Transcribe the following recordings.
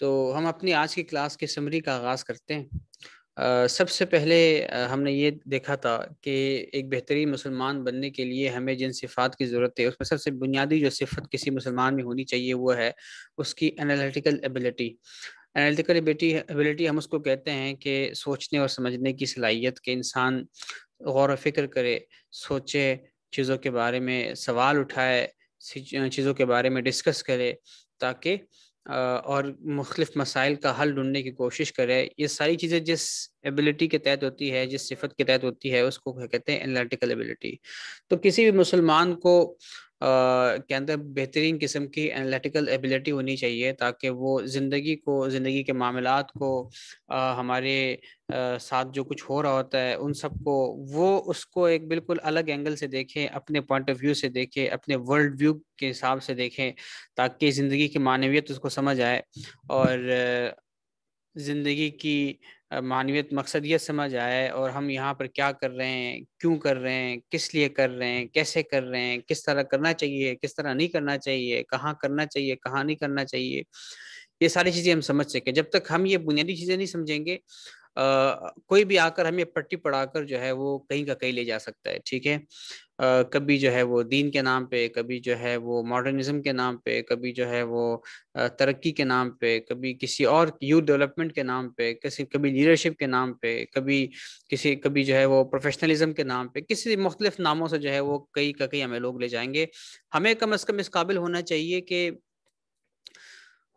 तो हम अपनी आज की क्लास के समरी का आगाज़ करते हैं आ, सबसे पहले हमने ये देखा था कि एक बेहतरीन मुसलमान बनने के लिए हमें जिन सिफात की ज़रूरत है उसमें सबसे बुनियादी जो सिफत किसी मुसलमान में होनी चाहिए वो है उसकी analytical ability analytical ability ability हम उसको कहते हैं कि सोचने और समझने की सलाहियत के इंसान गौर फिक्र करे सोचे चीज़ों के बारे में सवाल उठाए चीज़ों के बारे में डिस्कस करे ताकि और मुख्तफ मसाइल का हल ढूंढने की कोशिश करे ये सारी चीज़ें जिस एबिलिटी के तहत होती है जिस सिफत के तहत होती है उसको कहते हैं एनालिटिकल एबिलिटी तो किसी भी मुसलमान को के अंदर बेहतरीन किस्म की एनालिटिकल एबिलिटी होनी चाहिए ताकि वो ज़िंदगी को ज़िंदगी के मामलों को आ, हमारे आ, साथ जो कुछ हो रहा होता है उन सबको वो उसको एक बिल्कुल अलग एंगल से देखें अपने पॉइंट ऑफ व्यू से देखें अपने वर्ल्ड व्यू के हिसाब से देखें ताकि ज़िंदगी की मानवीयत उसको समझ आए और ज़िंदगी की मानवीय मकसद ये समझ आए और हम यहाँ पर क्या कर रहे हैं क्यों कर रहे हैं किस लिए कर रहे हैं कैसे कर रहे हैं किस तरह करना चाहिए किस तरह नहीं करना चाहिए कहाँ करना चाहिए कहाँ नहीं करना चाहिए ये सारी चीज़ें हम समझ सकें जब तक हम ये बुनियादी चीज़ें नहीं समझेंगे आ, कोई भी आकर हमें पट्टी पढ़ाकर जो है वो कहीं का कहीं ले जा सकता है ठीक है कभी जो है वो दीन के नाम पे कभी जो है वो मॉडर्निज्म के नाम पे कभी जो है वो तरक्की के नाम पे कभी किसी और यूथ डेवलपमेंट के नाम पे किसी कभी लीडरशिप के नाम पे कभी किसी कभी जो है वो प्रोफेशनलिज्म के नाम पे किसी मुख्तलिफ नामों से जो है वो कई का कई हमें लोग ले जाएंगे हमें कम अज़ कम इस काबिल होना चाहिए कि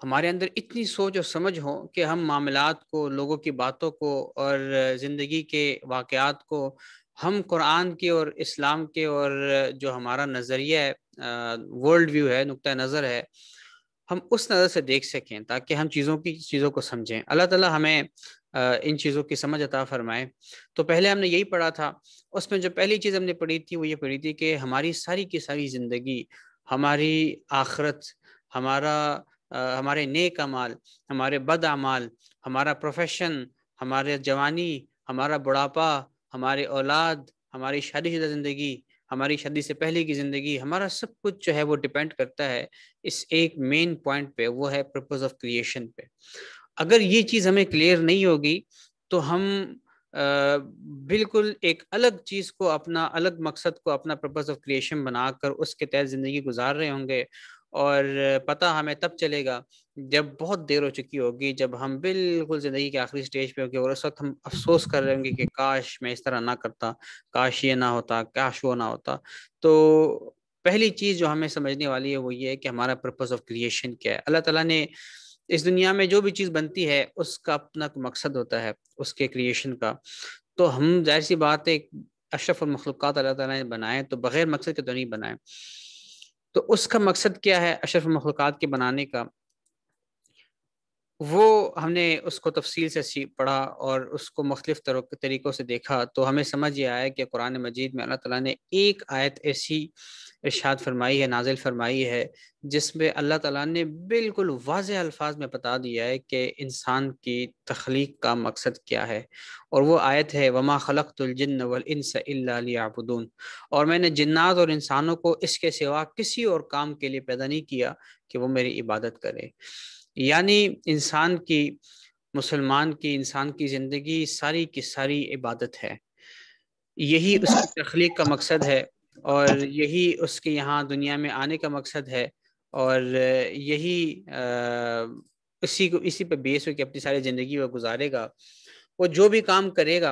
हमारे अंदर इतनी सोच और समझ हो कि हम मामलात को लोगों की बातों को और ज़िंदगी के वाक़ात को हम कुरान के और इस्लाम के और जो हमारा नज़रिया है वर्ल्ड व्यू है नुक़ नज़र है हम उस नज़र से देख सकें ताकि हम चीज़ों की चीज़ों को समझें अल्लाह ताला हमें इन चीज़ों की समझ अता फरमाए तो पहले हमने यही पढ़ा था उसमें जो पहली चीज़ हमने पढ़ी थी वो ये पढ़ी थी कि हमारी सारी की सारी ज़िंदगी हमारी आखरत हमारा हमारे नेक अमाल हमारे बद अमाल हमारा प्रोफेशन हमारे जवानी हमारा बुढ़ापा हमारे औलाद हमारी शादीशुदा ज़िंदगी हमारी शादी से पहले की ज़िंदगी हमारा सब कुछ जो है वो डिपेंड करता है इस एक मेन पॉइंट पे वो है पर्पज़ ऑफ क्रिएशन पे अगर ये चीज़ हमें क्लियर नहीं होगी तो हम आ, बिल्कुल एक अलग चीज़ को अपना अलग मकसद को अपना पर्पज ऑफ क्रिएशन बनाकर उसके तहत ज़िंदगी गुजार रहे होंगे और पता हमें तब चलेगा जब बहुत देर हो चुकी होगी जब हम बिल्कुल ज़िंदगी के आखिरी स्टेज पे होंगे और उस वक्त हम अफसोस कर रहे होंगे कि काश मैं इस तरह ना करता काश ये ना होता काश वो ना होता तो पहली चीज़ जो हमें समझने वाली है वो ये है कि हमारा पर्पज़ ऑफ क्रिएशन क्या है अल्लाह ताला ने इस दुनिया में जो भी चीज़ बनती है उसका अपना मकसद होता है उसके क्रिएशन का तो हम जाहिर सी बात है अशरफ और मखलूक़ अल्लाह ताला ने बनाए तो बग़ैर मकसद के तो नहीं बनाए तो उसका मकसद क्या है अशरफ मखलूक के बनाने का वो हमने उसको तफसील से पढ़ा और उसको मुख्तफ तरीक़ों से देखा तो हमें समझ ये आया कि कुरान मजीद में अल्लाह ताला ने एक आयत ऐसी इर्शाद फरमाई है नाजिल फरमाई है जिसमें अल्लाह ताला ने बिल्कुल वाज अल्फाज में बता दिया है कि इंसान की तख्लीक का मकसद क्या है और वो आयत है वमा खलकतुलजन वलसबून और मैंने जन्ात और इंसानों को इसके सिवा किसी और काम के लिए पैदा नहीं किया कि वो मेरी इबादत करें यानी इंसान की मुसलमान की इंसान की ज़िंदगी सारी की सारी इबादत है यही उसकी तख्लीक का मकसद है और यही उसके यहाँ दुनिया में आने का मकसद है और यही इसी को इसी पर बेस होकर अपनी सारी ज़िंदगी वह गुजारेगा वो जो भी काम करेगा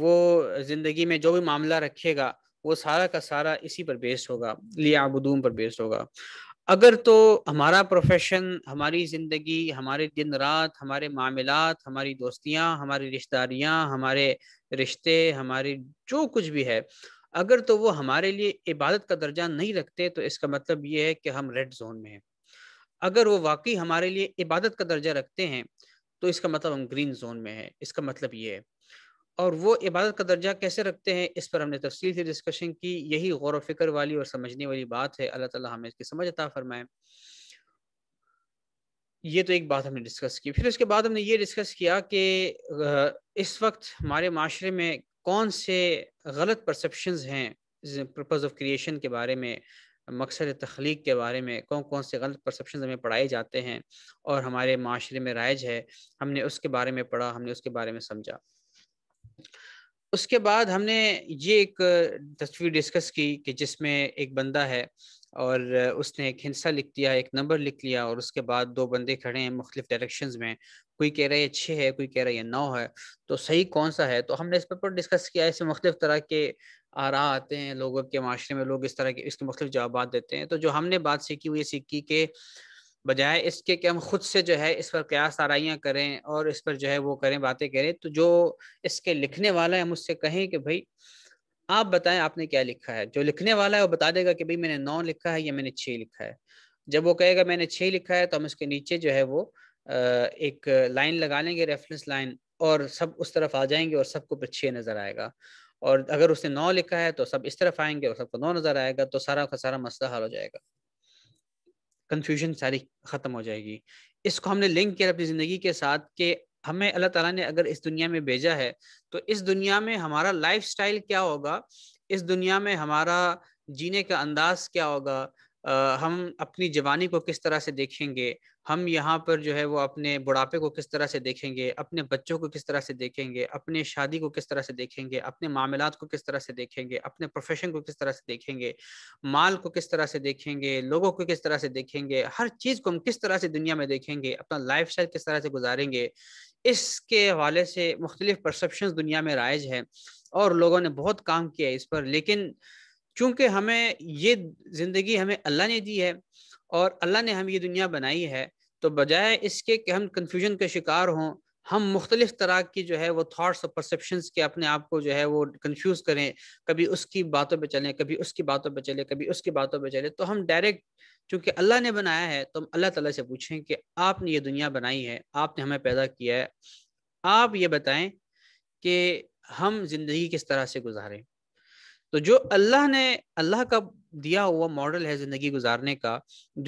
वो ज़िंदगी में जो भी मामला रखेगा वो सारा का सारा इसी पर बेस होगा लियाबदूम पर बेस होगा अगर तो हमारा प्रोफेशन हमारी ज़िंदगी हमारे दिन रात हमारे मामलात हमारी दोस्तियाँ हमारी रिश्तेदारियां हमारे रिश्ते हमारे जो कुछ भी है अगर तो वो हमारे लिए इबादत का दर्जा नहीं रखते तो इसका मतलब ये है कि हम रेड जोन में हैं अगर वो वाकई हमारे लिए इबादत का दर्जा रखते हैं तो इसका मतलब हम ग्रीन जोन में है इसका मतलब ये है और वो इबादत का दर्जा कैसे रखते हैं इस पर हमने तफसील से डिस्कशन की यही गौर फिक्र वाली और समझने वाली बात है अल्लाह ताला हमें इसकी समझ अता फरमाए ये तो एक बात हमने डिस्कस की फिर उसके बाद हमने ये डिस्कस किया कि इस वक्त हमारे माशरे में कौन से गलत परसप्शंस हैं पर्पज़ ऑफ क्रिएशन के बारे में मकसद तख्लीक के बारे में कौन कौन से गलत परसप्शन हमें पढ़ाए जाते हैं और हमारे माशरे में राइज है हमने उसके बारे में पढ़ा हमने उसके बारे में समझा उसके बाद हमने ये एक तस्वीर डिस्कस की कि जिसमें एक बंदा है और उसने एक हिंसा लिख दिया एक नंबर लिख लिया और उसके बाद दो बंदे खड़े हैं मुख्तलिफ डायरेक्शंस में कोई कह रहा है छः है कोई कह रहा है नौ है तो सही कौन सा है तो हमने इस पर डिस्कस किया ऐसे मुख्तलिफ तरह के आरा आते हैं लोगों के माशरे में लोग इस तरह के इसके मुख्तलिफ जवाब देते हैं तो जो हमने बात सीखी वो ये सीखी कि बजाय इसके कि हम खुद से जो है इस पर क्या सराइया करें और इस पर जो है वो करें बातें करें तो जो इसके लिखने वाला है हम उससे कहें कि भाई आप बताएं आपने क्या लिखा है जो लिखने वाला है वो बता देगा कि भाई मैंने नौ लिखा है या मैंने छः लिखा है जब वो कहेगा मैंने छः लिखा है तो हम इसके नीचे जो है वो एक लाइन लगा लेंगे रेफरेंस लाइन और सब उस तरफ आ जाएंगे और सबको फिर छः नज़र आएगा और अगर उसने नौ लिखा है तो सब इस तरफ आएंगे और सबको नौ नज़र आएगा तो सारा का सारा मसला हल हो जाएगा कन्फ्यूजन सारी ख़त्म हो जाएगी इसको हमने लिंक किया अपनी ज़िंदगी के साथ कि हमें अल्लाह ताला ने अगर इस दुनिया में भेजा है तो इस दुनिया में हमारा लाइफ क्या होगा इस दुनिया में हमारा जीने का अंदाज क्या होगा आ, हम अपनी जवानी को किस तरह से देखेंगे हम यहाँ पर जो है वो अपने बुढ़ापे को किस तरह से देखेंगे अपने बच्चों को किस तरह से देखेंगे अपने शादी को किस तरह से देखेंगे अपने मामला को किस तरह से देखेंगे अपने प्रोफेशन को किस तरह से देखेंगे माल को किस तरह से देखेंगे लोगों को किस तरह से देखेंगे हर चीज़ को हम किस तरह से दुनिया में देखेंगे अपना लाइफ किस तरह से गुजारेंगे इसके हवाले से मुख्तलिफ परसप्शन दुनिया में राइज है और लोगों ने बहुत काम किया है इस पर लेकिन चूंकि हमें ये ज़िंदगी हमें अल्लाह ने दी है और अल्लाह ने हम ये दुनिया बनाई है तो बजाय इसके कि हम कन्फ्यूजन के शिकार हों हम मुख्तलिफ तरह की जो है वो थाट्स और परसेप्शन के अपने आप को जो है वो कन्फ्यूज़ करें कभी उसकी बातों पर चलें कभी उसकी बातों पर चलें कभी उसकी बातों पर चले तो हम डायरेक्ट चूँकि अल्लाह ने बनाया है तो हम अल्लाह तला से पूछें कि आपने ये दुनिया बनाई है आपने हमें पैदा किया है आप ये बताएं कि हम ज़िंदगी किस तरह से गुजारें तो जो अल्लाह ने अल्लाह का दिया हुआ मॉडल है ज़िंदगी गुजारने का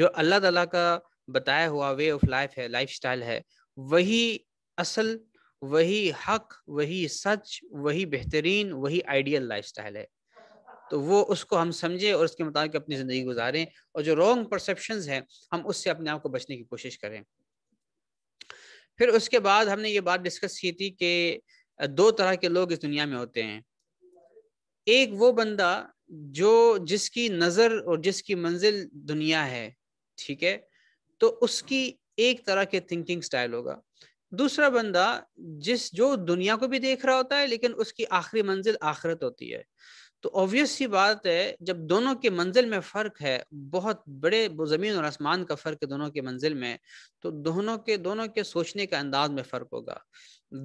जो अल्लाह तला का बताया हुआ वे ऑफ लाइफ है लाइफ स्टाइल है वही असल वही हक वही सच वही बेहतरीन वही आइडियल लाइफ स्टाइल है तो वो उसको हम समझें और उसके मुताबिक अपनी ज़िंदगी गुजारें और जो रॉन्ग परसेप्शन है हम उससे अपने आप को बचने की कोशिश करें फिर उसके बाद हमने ये बात डिस्कस की थी कि दो तरह के लोग इस दुनिया में होते हैं एक वो बंदा जो जिसकी नज़र और जिसकी मंजिल दुनिया है ठीक है तो उसकी एक तरह के थिंकिंग स्टाइल होगा दूसरा बंदा जिस जो दुनिया को भी देख रहा होता है लेकिन उसकी आखिरी मंजिल आखिरत होती है तो ऑब्वियस सी बात है जब दोनों के मंजिल में फ़र्क है बहुत बड़े ज़मीन और आसमान का फ़र्क है दोनों के मंजिल में तो दोनों के दोनों के सोचने का अंदाज में फ़र्क होगा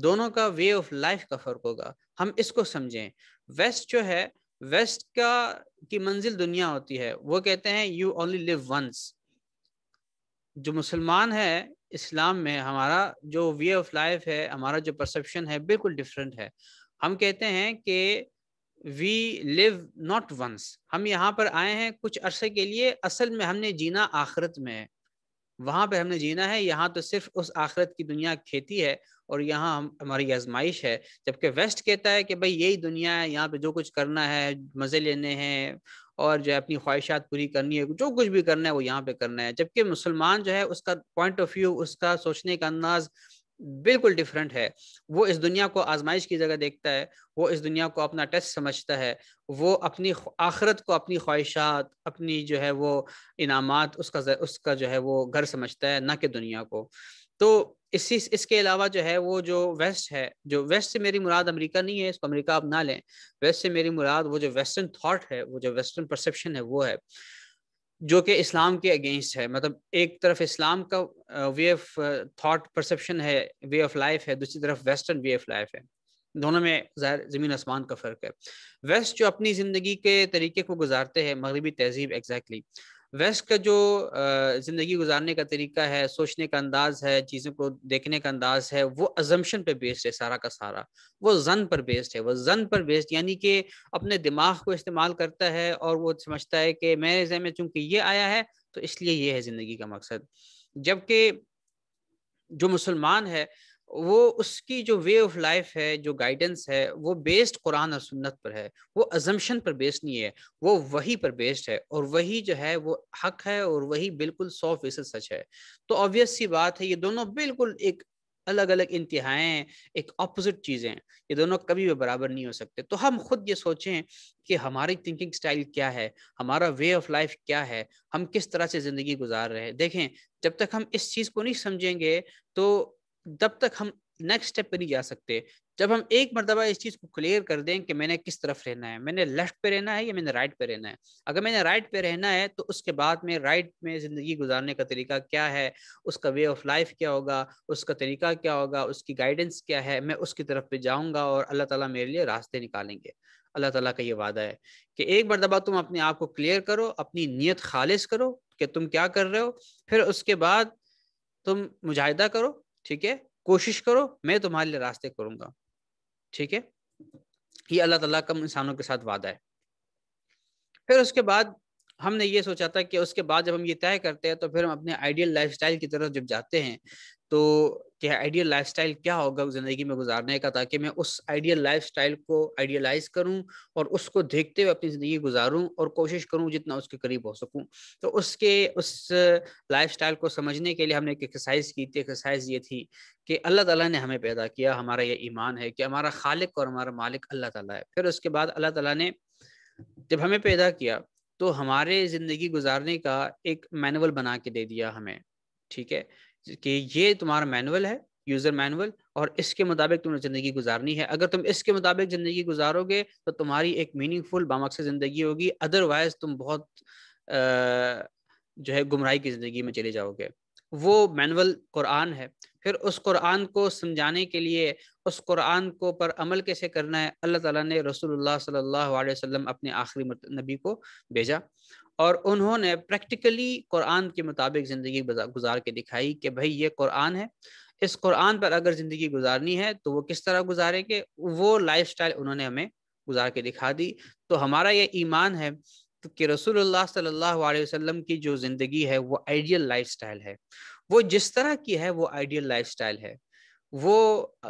दोनों का वे ऑफ लाइफ का फ़र्क होगा हम इसको समझें वेस्ट जो है वेस्ट का की मंजिल दुनिया होती है वो कहते हैं यू ओनली लिव वंस जो मुसलमान है इस्लाम में हमारा जो वे ऑफ लाइफ है हमारा जो परसेप्शन है बिल्कुल डिफरेंट है हम कहते हैं कि वी लिव नॉट वंस हम यहाँ पर आए हैं कुछ अरसे के लिए असल में हमने जीना आखिरत में है वहां पे हमने जीना है यहाँ तो सिर्फ उस आखिरत की दुनिया खेती है और यहाँ हम हमारी आजमाइश है जबकि वेस्ट कहता है कि भाई यही दुनिया है यहाँ पे जो कुछ करना है मज़े लेने हैं और जो है अपनी ख्वाहिशात पूरी करनी है जो कुछ भी करना है वो यहाँ पे करना है जबकि मुसलमान जो है उसका पॉइंट ऑफ व्यू उसका सोचने का अंदाज़ बिल्कुल डिफरेंट है वो इस दुनिया को आजमाइश की जगह देखता है वो इस दुनिया को अपना टेस्ट समझता है वो अपनी आखरत को अपनी ख्वाहिशात अपनी जो है वो इनामात उसका उसका जो है वो घर समझता है ना कि दुनिया को तो इसी इसके अलावा जो है वो जो वेस्ट है जो वेस्ट से मेरी मुराद अमेरिका नहीं है इसको अमेरिका आप ना लें वेस्ट से मेरी मुराद वो जो वेस्टर्न थाट है वो जो वेस्टर्न परसेप्शन है वो है जो कि इस्लाम के अगेंस्ट है मतलब एक तरफ इस्लाम का वे ऑफ थॉट परसेप्शन है वे ऑफ लाइफ है दूसरी तरफ वेस्टर्न वे ऑफ लाइफ है दोनों में ज़मीन आसमान का फ़र्क है वेस्ट जो अपनी ज़िंदगी के तरीके को गुजारते हैं मगरबी तहजीब एग्जैक्टली exactly. वेस्ट का जो ज़िंदगी गुजारने का तरीका है सोचने का अंदाज है चीज़ों को देखने का अंदाज है वो अजम्पन पर बेस्ड है सारा का सारा वो जन पर बेस्ड है वो जन पर बेस्ड यानी कि अपने दिमाग को इस्तेमाल करता है और वो समझता है कि मेरे जहन में चूंकि ये आया है तो इसलिए ये है ज़िंदगी का मकसद जबकि जो मुसलमान है वो उसकी जो वे ऑफ लाइफ है जो गाइडेंस है वो बेस्ड कुरान और सुन्नत पर है वो अजम्पन पर बेस्ड नहीं है वो वही पर बेस्ड है और वही जो है वो हक है और वही बिल्कुल सौ फीसद सच है तो ऑब्वियस सी बात है ये दोनों बिल्कुल एक अलग अलग इंतहाएँ एक अपोजिट चीज़ें ये दोनों कभी भी बराबर नहीं हो सकते तो हम खुद ये सोचें कि हमारी थिंकिंग स्टाइल क्या है हमारा वे ऑफ लाइफ क्या है हम किस तरह से ज़िंदगी गुजार रहे हैं देखें जब तक हम इस चीज़ को नहीं समझेंगे तो जब तक हम नेक्स्ट स्टेप पे नहीं जा सकते जब हम एक मरतबा इस चीज़ को क्लियर कर दें कि मैंने किस तरफ रहना है मैंने लेफ्ट पे रहना है या मैंने राइट पे रहना है अगर मैंने राइट पे रहना है तो उसके बाद में राइट में ज़िंदगी गुजारने का तरीका क्या है उसका वे ऑफ लाइफ क्या होगा उसका तरीका क्या होगा उसकी गाइडेंस क्या है मैं उसकी तरफ पे जाऊँगा और अल्लाह तला मेरे लिए रास्ते निकालेंगे अल्लाह तला का ये वादा है कि एक मरतबा तुम अपने आप को क्लियर करो अपनी नीयत खालिज करो कि तुम क्या कर रहे हो फिर उसके बाद तुम मुजाहिदा करो ठीक है कोशिश करो मैं तुम्हारे लिए रास्ते करूंगा ठीक है ये अल्लाह तला का इंसानों के साथ वादा है फिर उसके बाद हमने ये सोचा था कि उसके बाद जब हम ये तय करते हैं तो फिर हम अपने आइडियल लाइफस्टाइल की तरफ जब जाते हैं तो कि आइडियल लाइफस्टाइल क्या होगा ज़िंदगी में गुजारने का ताकि मैं उस आइडियल लाइफस्टाइल को आइडियलाइज करूं और उसको देखते हुए अपनी ज़िंदगी गुजारूं और कोशिश करूं जितना उसके करीब हो सकूं तो उसके उस लाइफस्टाइल को समझने के लिए हमने एक एक्सरसाइज की थी एक्सरसाइज ये थी कि अल्लाह ताला ने हमें पैदा किया हमारा ये ईमान है कि हमारा खालिक और हमारा मालिक अल्लाह ताला है फिर उसके बाद अल्लाह ताला ने जब हमें पैदा किया तो हमारे ज़िंदगी गुजारने का एक मैनुअल बना के दे दिया हमें ठीक है कि ये तुम्हारा मैनुअल है यूजर मैनुअल और इसके मुताबिक तुमने ज़िंदगी गुजारनी है अगर तुम इसके मुताबिक ज़िंदगी गुजारोगे तो तुम्हारी एक मीनिंगफुल बामक्स ज़िंदगी होगी अदरवाइज तुम बहुत जो है गुमराही की ज़िंदगी में चले जाओगे वो मैनुअल कुरान है फिर उस कुरान को समझाने के लिए उस कुरान को पर अमल कैसे करना है अल्लाह ताला ने रसूलुल्लाह सल्लल्लाहु अलैहि वसल्लम अपने आखिरी नबी को भेजा और उन्होंने प्रैक्टिकली कुरान के मुताबिक ज़िंदगी गुजार के दिखाई कि भाई ये कुरान है इस कुरान पर अगर ज़िंदगी गुजारनी है तो वो किस तरह गुजारेंगे वो लाइफ उन्होंने हमें गुजार के दिखा दी तो हमारा ये ईमान है कि रसूलुल्लाह सल्लल्लाहु अलैहि वसल्लम की जो ज़िंदगी है वो आइडियल लाइफस्टाइल है वो जिस तरह की है वो आइडियल लाइफस्टाइल है वो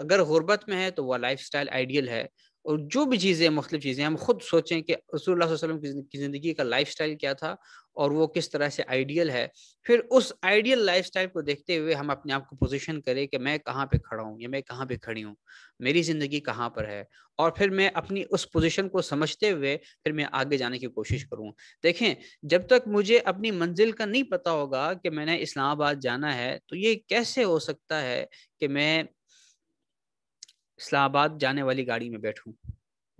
अगर गुर्बत में है तो वह लाइफ स्टाइल आइडियल है और जो भी चीज़ें मुख्तलिफ चीज़ें हम खुद सोचें कि रसूल वसलम की ज़िंदगी का लाइफ स्टाइल क्या था और वो किस तरह से आइडियल है फिर उस आइडियल लाइफ स्टाइल को देखते हुए हम अपने आप को पोजिशन करें कि मैं कहाँ पे खड़ा हूँ या मैं कहाँ पे खड़ी हूँ मेरी ज़िंदगी कहाँ पर है और फिर मैं अपनी उस पोजिशन को समझते हुए फिर मैं आगे जाने की कोशिश करूँ देखें जब तक मुझे अपनी मंजिल का नहीं पता होगा कि मैंने इस्लामाबाद जाना है तो ये कैसे हो सकता है कि मैं इस्लामाबाद जाने वाली गाड़ी में बैठूं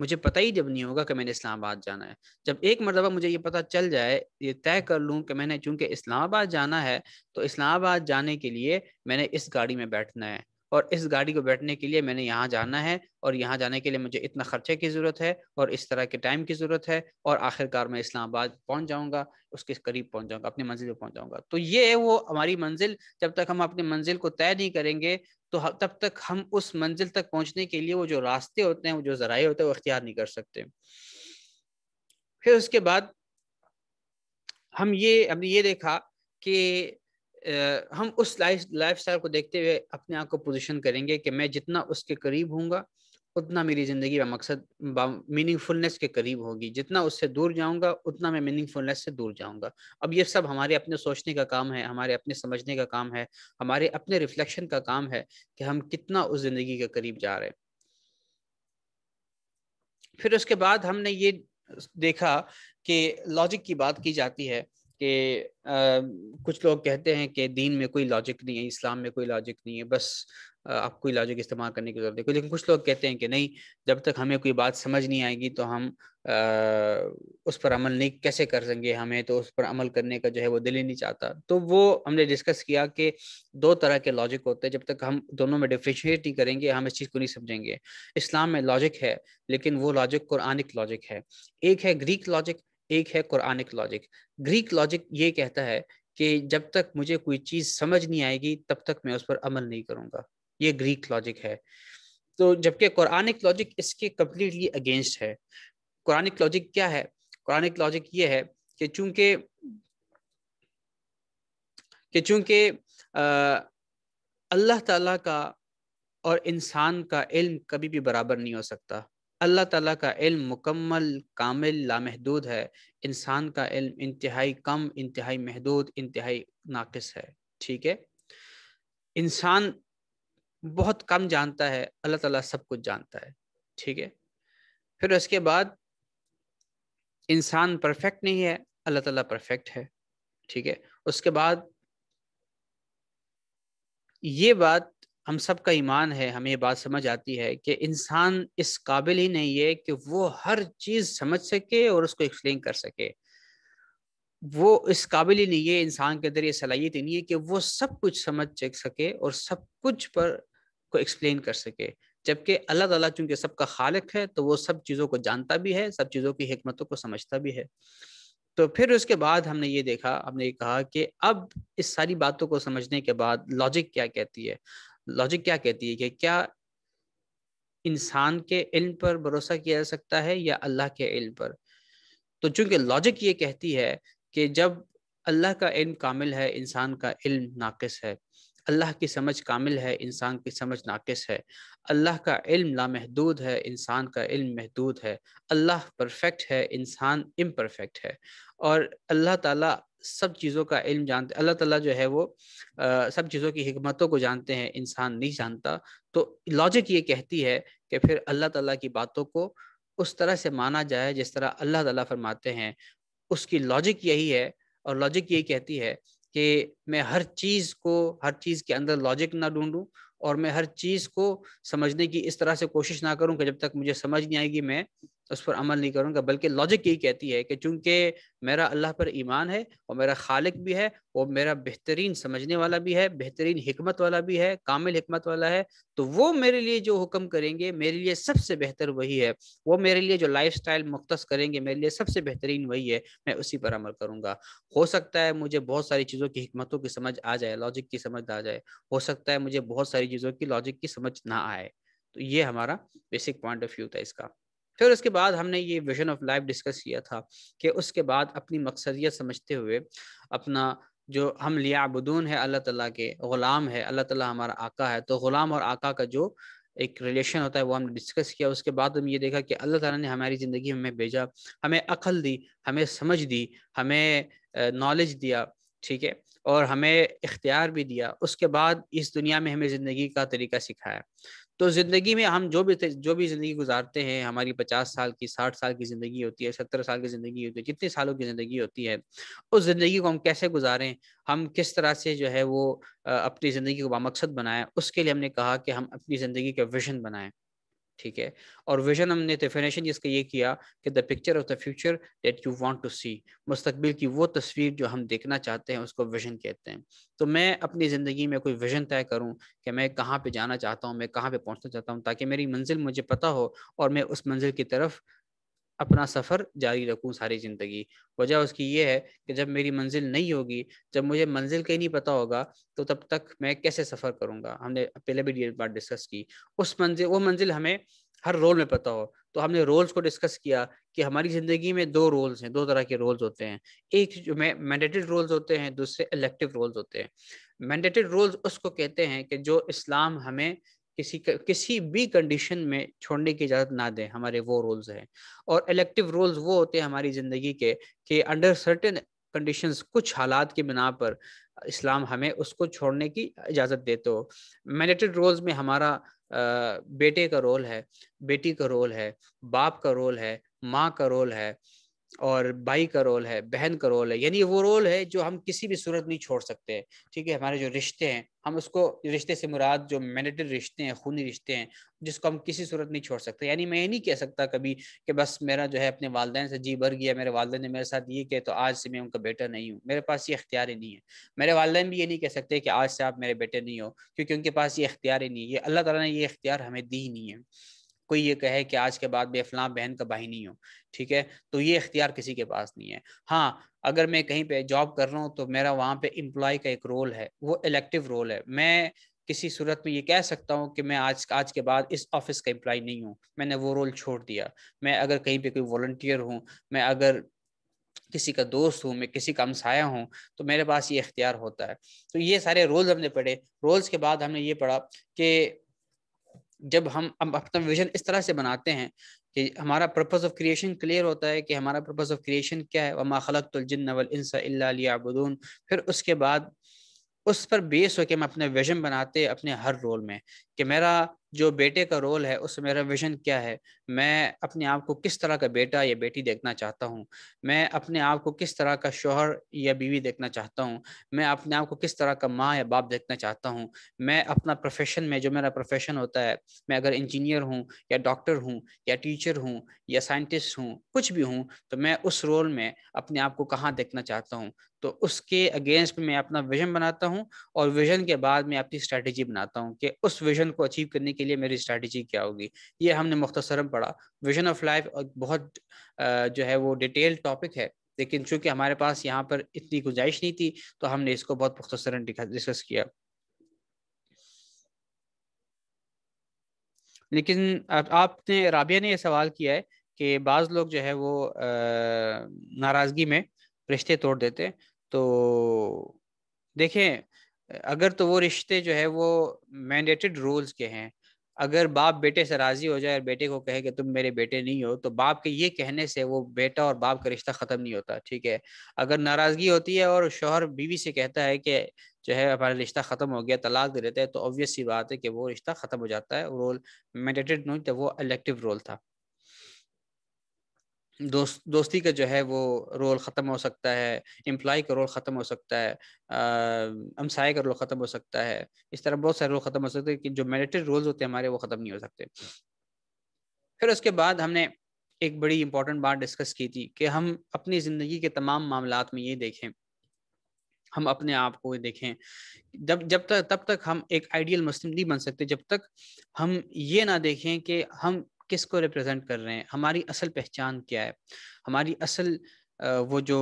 मुझे पता ही जब नहीं होगा कि मैंने इस्लामाबाद जाना है जब एक मरतबा मुझे ये पता चल जाए ये तय कर लूँ कि मैंने चूंकि इस्लामाबाद जाना है तो इस्लामाबाद जाने के लिए मैंने इस गाड़ी में बैठना है और इस गाड़ी को बैठने के लिए मैंने यहाँ जाना है और यहाँ जाने के लिए मुझे इतना खर्चे की ज़रूरत है और इस तरह के टाइम की ज़रूरत है और आखिरकार मैं इस्लामाबाद पहुँच जाऊँगा उसके करीब पहुँच जाऊँगा अपनी मंजिल पर पहुँच जाऊँगा तो ये वो हमारी मंजिल जब तक हम अपनी मंजिल को तय नहीं करेंगे तो तब तक हम उस मंजिल तक पहुँचने के लिए वो जो रास्ते होते हैं वो जो जराए होते हैं वो अख्तियार नहीं कर सकते फिर उसके बाद हम ये हमने ये देखा कि हम उस लाइफ लाइफ स्टाइल को देखते हुए अपने आप को पोजिशन करेंगे कि मैं जितना उसके करीब हूँगा उतना मेरी ज़िंदगी का मकसद मीनिंगफुलनेस के करीब होगी जितना उससे दूर जाऊंगा उतना मैं मीनिंगफुलनेस से दूर जाऊंगा अब ये सब हमारे अपने सोचने का काम है हमारे अपने समझने का काम है हमारे अपने रिफ्लेक्शन का काम है कि हम कितना उस ज़िंदगी के करीब जा रहे हैं फिर उसके बाद हमने ये देखा कि लॉजिक की बात की जाती है कि कुछ लोग कहते हैं कि दीन में कोई लॉजिक नहीं है इस्लाम में कोई लॉजिक नहीं है बस आप कोई लॉजिक इस्तेमाल करने की जरूरत है लेकिन कुछ लोग कहते हैं कि नहीं जब तक हमें कोई बात समझ नहीं आएगी तो हम आ, उस पर अमल नहीं कैसे कर सकेंगे हमें तो उस पर अमल करने का जो है वो दिल ही नहीं चाहता तो वो हमने डिस्कस किया कि दो तरह के लॉजिक होते हैं जब तक हम दोनों में डिफ्रेंशिएट नहीं करेंगे हम इस चीज़ को नहीं समझेंगे इस्लाम में लॉजिक है लेकिन वो लॉजिक कुरानिक लॉजिक है एक है ग्रीक लॉजिक एक है कुरानिक लॉजिक ग्रीक लॉजिक ये कहता है कि जब तक मुझे कोई चीज़ समझ नहीं आएगी तब तक मैं उस पर अमल नहीं करूँगा ये ग्रीक लॉजिक है तो जबकि कुरानिक लॉजिक इसके कम्प्लीटली अगेंस्ट है कुरानिक लॉजिक क्या है कुरानिक लॉजिक ये है कि चूंकि कि चूंकि अल्लाह ताला का और इंसान का इल्म कभी भी बराबर नहीं हो सकता अल्लाह ताला का इल्म मुकम्मल कामिल लामहदूद है इंसान का इल्म इंतहाई कम इंतहाई महदूद इंतहाई नाकस है ठीक है इंसान बहुत कम जानता है अल्लाह ताला सब कुछ जानता है ठीक है फिर उसके बाद इंसान परफेक्ट नहीं है अल्लाह ताला परफेक्ट है ठीक है उसके बाद ये बात हम सब का ईमान है हमें ये बात समझ आती है कि इंसान इस काबिल ही नहीं है कि वो हर चीज़ समझ सके और उसको एक्सप्लेन कर सके वो इस काबिल ही नहीं है इंसान के अंदर ये सलाहियत ही नहीं है कि वो सब कुछ समझ सके और सब कुछ पर को एक्सप्लेन कर सके जबकि अल्लाह ताला चूंकि सबका खालिक है तो वो सब चीज़ों को जानता भी है सब चीज़ों की हमतों को समझता भी है तो फिर उसके बाद हमने ये देखा हमने ये कहा कि अब इस सारी बातों को समझने के बाद लॉजिक क्या कहती है लॉजिक क्या कहती है कि क्या इंसान के इल्म पर भरोसा किया जा सकता है या अल्लाह के इल्म पर तो चूंकि लॉजिक ये कहती है कि जब अल्लाह का इल्म कामिल है इंसान का इल्म नाकस है अल्लाह की समझ कामिल है इंसान की समझ नाकस है अल्लाह का इल्म लामहदूद है इंसान का इल्म महदूद है अल्लाह परफेक्ट है इंसान इम्परफेक्ट है और अल्लाह ताला सब चीज़ों का इल्म जानते अल्लाह ताला जो है वो आ, सब चीज़ों की हमतों को जानते हैं इंसान नहीं जानता तो लॉजिक ये कहती है कि फिर अल्लाह ताला की बातों को उस तरह से माना जाए जिस तरह अल्लाह ताला फरमाते हैं उसकी लॉजिक यही है और लॉजिक यही कहती है कि मैं हर चीज़ को हर चीज़ के अंदर लॉजिक ना ढूँढूँ और मैं हर चीज़ को समझने की इस तरह से कोशिश ना करूँ कि जब तक मुझे समझ नहीं आएगी मैं उस पर अमल नहीं करूँगा बल्कि लॉजिक यही कहती है कि चूंकि मेरा अल्लाह पर ईमान है और मेरा खालिक भी है और मेरा बेहतरीन समझने वाला भी है बेहतरीन हमत वाला भी है कामिल हमत वाला है तो वो मेरे लिए जो हुक्म करेंगे मेरे लिए सबसे बेहतर वही है वो मेरे लिए जो लाइफ स्टाइल मुख्त करेंगे मेरे लिए सबसे बेहतरीन वही है मैं उसी पर अमल करूँगा हो सकता है मुझे बहुत सारी चीज़ों की हमतों की समझ आ जाए लॉजिक की समझ आ जाए हो सकता है मुझे बहुत सारी चीज़ों की लॉजिक की समझ ना आए तो ये हमारा बेसिक पॉइंट ऑफ व्यू था इसका फिर उसके बाद हमने ये विजन ऑफ लाइफ डिस्कस किया था कि उसके बाद अपनी मकसदियत समझते हुए अपना जो हम बदून है अल्लाह तला के ग़ुलाम है अल्लाह ताला हमारा आका है तो ग़ुलाम और आका का जो एक रिलेशन होता है वो हमने डिस्कस किया उसके बाद हम ये देखा कि अल्लाह ताला ने हमारी ज़िंदगी में भेजा हमें अकल दी हमें समझ दी हमें नॉलेज दिया ठीक है और हमें इख्तियार भी दिया उसके बाद इस दुनिया में हमें ज़िंदगी का तरीका सिखाया तो जिंदगी में हम जो भी जो भी जिंदगी गुजारते हैं हमारी पचास साल की साठ साल की जिंदगी होती है सत्तर साल की जिंदगी होती है जितने सालों की जिंदगी होती है उस जिंदगी को हम कैसे गुजारें हम किस तरह से जो है वो अपनी जिंदगी को बामकसद बनाएं उसके लिए हमने कहा कि हम अपनी जिंदगी का विजन बनाएं ठीक है और विजन हमने डेफिनेशन जिसका ये किया कि the picture of the future that you want to see मुस्तकबिल की वो तस्वीर जो हम देखना चाहते हैं उसको विजन कहते हैं तो मैं अपनी ज़िंदगी में कोई विजन तय करूं कि मैं कहाँ पे जाना चाहता हूँ मैं कहाँ पे पहुँचना चाहता हूँ ताकि मेरी मंजिल मुझे पता हो और मैं उस मंजिल की तरफ अपना सफ़र जारी रखूं सारी ज़िंदगी वजह उसकी ये है कि जब मेरी मंजिल नहीं होगी जब मुझे मंजिल का ही नहीं पता होगा तो तब तक मैं कैसे सफ़र करूंगा हमने पहले भी ये बात डिस्कस की उस मंजिल वो मंजिल हमें हर रोल में पता हो तो हमने रोल्स को डिस्कस किया कि हमारी ज़िंदगी में दो रोल्स हैं दो तरह के रोल्स होते हैं एक जो मैं मैंडेटेड रोल्स होते हैं दूसरे इलेक्टिव रोल्स होते हैं मैंडेटेड रोल्स उसको कहते हैं कि जो इस्लाम हमें किसी किसी भी कंडीशन में छोड़ने की इजाज़त ना दें हमारे वो रोल्स हैं और इलेक्टिव रोल्स वो होते हैं हमारी ज़िंदगी के कि अंडर सर्टेन कंडीशंस कुछ हालात के बिना पर इस्लाम हमें उसको छोड़ने की इजाज़त देते हो मैनेटेड रोल्स में हमारा बेटे का रोल है बेटी का रोल है बाप का रोल है माँ का रोल है और भाई का रोल है बहन का रोल है यानी वो रोल है जो हम किसी भी सूरत नहीं छोड़ सकते ठीक है हमारे जो रिश्ते हैं हम उसको रिश्ते से मुराद जो मैनेटरी रिश्ते हैं खूनी रिश्ते हैं जिसको हम किसी सूरत नहीं छोड़ सकते यानी मैं ये नहीं कह सकता कभी कि बस मेरा जो है अपने वालदेन से जी भर गया मेरे वालदे ने मेरे साथ ये कहे तो आज से मैं उनका बेटा नहीं हूँ मेरे पास ये अख्तियार ही नहीं है मेरे वालदेन भी ये नहीं कह सकते कि आज से आप मेरे बेटे नहीं हो क्योंकि उनके पास ये इख्तियार ही नहीं है ये अल्लाह तला ने ये इख्तियार हमें दी नहीं है कोई ये कहे कि आज के बाद बेफलां बहन का भाई नहीं हो ठीक है तो ये इख्तियार किसी के पास नहीं है हाँ अगर मैं कहीं पे जॉब कर रहा हूँ तो मेरा वहाँ पे एम्प्लॉय का एक रोल है वो इलेक्टिव रोल है मैं किसी सूरत में ये कह सकता हूँ कि मैं आज आज के बाद इस ऑफिस का एम्प्लॉय नहीं हूँ मैंने वो रोल छोड़ दिया मैं अगर कहीं पे कोई वॉल्टियर हूँ मैं अगर किसी का दोस्त हूँ मैं किसी का हमसाया हूँ तो मेरे पास ये इख्तियार होता है तो ये सारे रोल्स हमने पढ़े रोल्स के बाद हमने ये पढ़ा कि जब हम अपना विजन इस तरह से बनाते हैं कि हमारा पर्पज ऑफ क्रिएशन क्लियर होता है कि हमारा पर्पज ऑफ क्रिएशन क्या है वमा खलक वलसाबून फिर उसके बाद उस पर बेस होकर हम अपने विजन बनाते अपने हर रोल में कि मेरा जो बेटे का रोल है उस मेरा विजन क्या है मैं अपने आप को किस तरह का बेटा या बेटी देखना चाहता हूँ मैं अपने आप को किस तरह का शोहर या बीवी देखना चाहता हूँ मैं अपने आप को किस तरह का माँ या बाप देखना चाहता हूँ मैं अपना प्रोफेशन में जो मेरा प्रोफेशन होता है मैं अगर इंजीनियर हूँ या डॉक्टर हूँ या टीचर हूँ या साइंटिस्ट हूँ कुछ भी हूँ तो मैं उस रोल में अपने आप को कहाँ देखना चाहता हूँ तो उसके अगेंस्ट मैं अपना विजन बनाता हूँ और विजन के बाद मैं अपनी स्ट्रैटेजी बनाता हूँ कि उस विजन को अचीव करने के लिए मेरी स्ट्रैटेजी क्या होगी ये हमने मुख्तसरम पड़ा विजन ऑफ लाइफ बहुत जो है वो डिटेल टॉपिक है लेकिन चूंकि हमारे पास यहाँ पर इतनी गुंजाइश नहीं थी तो हमने इसको बहुत मुख्तर डिस्कस किया लेकिन आपने राबिया ने यह सवाल किया है कि बाज़ लोग जो है वो नाराज़गी में रिश्ते तोड़ देते हैं तो देखें अगर तो वो रिश्ते जो है वो मैंडेटेड रूल्स के हैं अगर बाप बेटे से राजी हो जाए और बेटे को कहे कि तुम मेरे बेटे नहीं हो तो बाप के ये कहने से वो बेटा और बाप का रिश्ता ख़त्म नहीं होता ठीक है अगर नाराज़गी होती है और शोहर बीवी से कहता है कि जो है हमारा रिश्ता ख़त्म हो गया तलाक दे देते हैं तो ऑब्वियस सी बात है कि वो रिश्ता ख़त्म हो जाता है रोल मैंडेटेड नहीं था वो इलेक्टिव रोल था दोस्त दोस्ती का जो है वो रोल ख़त्म हो सकता है एम्प्लॉय का रोल ख़त्म हो सकता है हमसाए का रोल ख़त्म हो सकता है इस तरह बहुत सारे रोल ख़त्म हो सकते हैं कि जो मेरिटेड रोल्स होते हैं हमारे वो ख़त्म नहीं हो सकते फिर उसके बाद हमने एक बड़ी इंपॉर्टेंट बात डिस्कस की थी कि हम अपनी ज़िंदगी के तमाम मामला में ये देखें हम अपने आप को देखें जब जब तक तब तक हम एक आइडियल मुस्लिम नहीं बन सकते जब तक हम ये ना देखें कि हम किसको रिप्रेजेंट कर रहे हैं हमारी असल पहचान क्या है हमारी असल वो जो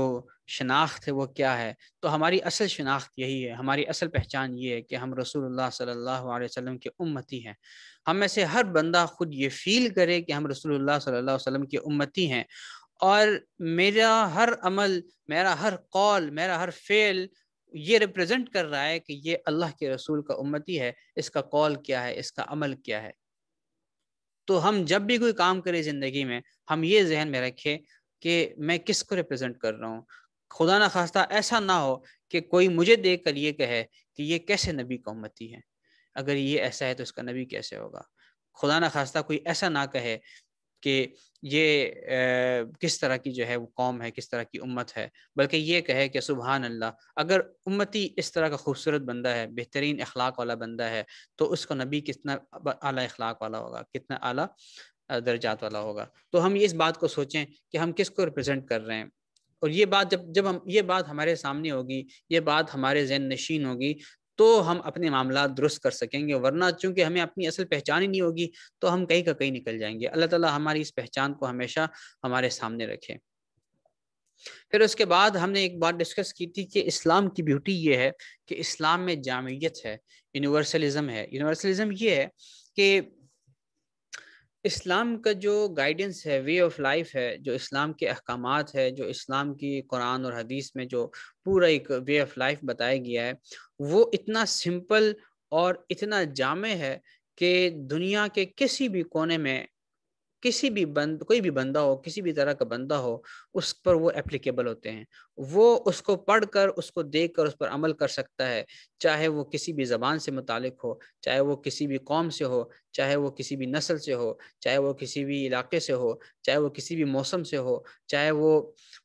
शनाख्त है वो क्या है तो हमारी असल शनाख्त यही है हमारी असल पहचान ये है कि हम रसूलुल्लाह सल्लल्लाहु अलैहि वसल्लम के उम्मती हैं हम में से हर बंदा ख़ुद ये फील करे कि हम रसूलुल्लाह सल्लल्लाहु अलैहि वसल्लम के उम्मती हैं और मेरा हर अमल मेरा हर कौल मेरा हर फेल ये रिप्रेजेंट कर रहा है कि ये अल्लाह के रसूल का उम्मती है इसका कौल क्या है इसका अमल क्या है तो हम जब भी कोई काम करें ज़िंदगी में हम ये जहन में रखें कि मैं किस को रिप्रेजेंट कर रहा हूँ खुदा ना खास्ता ऐसा ना हो कि कोई मुझे देख कर ये कहे कि ये कैसे नबी का है अगर ये ऐसा है तो इसका नबी कैसे होगा खुदा ना खास्ता कोई ऐसा ना कहे कि ये ए, किस तरह की जो है वो कौम है किस तरह की उम्मत है बल्कि ये कहे कि सुबहान अल्लाह अगर उम्मती इस तरह का खूबसूरत बंदा है बेहतरीन अखलाक वाला बंदा है तो उसका नबी कितना आला अखलाक वाला होगा कितना आला दर्जात वाला होगा तो हम इस बात को सोचें कि हम किस को रिप्रेजेंट कर रहे हैं और ये बात जब जब हम ये बात हमारे सामने होगी ये बात हमारे जहन नशीन होगी तो हम अपने मामला दुरुस्त कर सकेंगे वरना चूंकि हमें अपनी असल पहचान ही नहीं होगी तो हम कहीं का कहीं निकल जाएंगे अल्लाह ताला हमारी इस पहचान को हमेशा हमारे सामने रखे फिर उसके बाद हमने एक बार डिस्कस की थी कि इस्लाम की ब्यूटी ये है कि इस्लाम में जामियत है यूनिवर्सलिज्म है यूनिवर्सलिज्म ये है कि इस्लाम का जो गाइडेंस है वे ऑफ लाइफ है जो इस्लाम के अहकाम है जो इस्लाम की कुरान और हदीस में जो पूरा एक वे ऑफ लाइफ बताया गया है वो इतना सिंपल और इतना जामे है कि दुनिया के किसी भी कोने में किसी भी बंद कोई भी बंदा हो किसी भी तरह का बंदा हो उस पर वो एप्लीकेबल होते हैं वो उसको पढ़कर उसको देखकर उस पर अमल कर सकता है चाहे वो किसी भी ज़बान से मुतालिक हो चाहे वो किसी भी कौम से हो चाहे वो किसी भी नस्ल से हो चाहे वो किसी भी इलाके से हो चाहे वो किसी भी मौसम से हो चाहे वो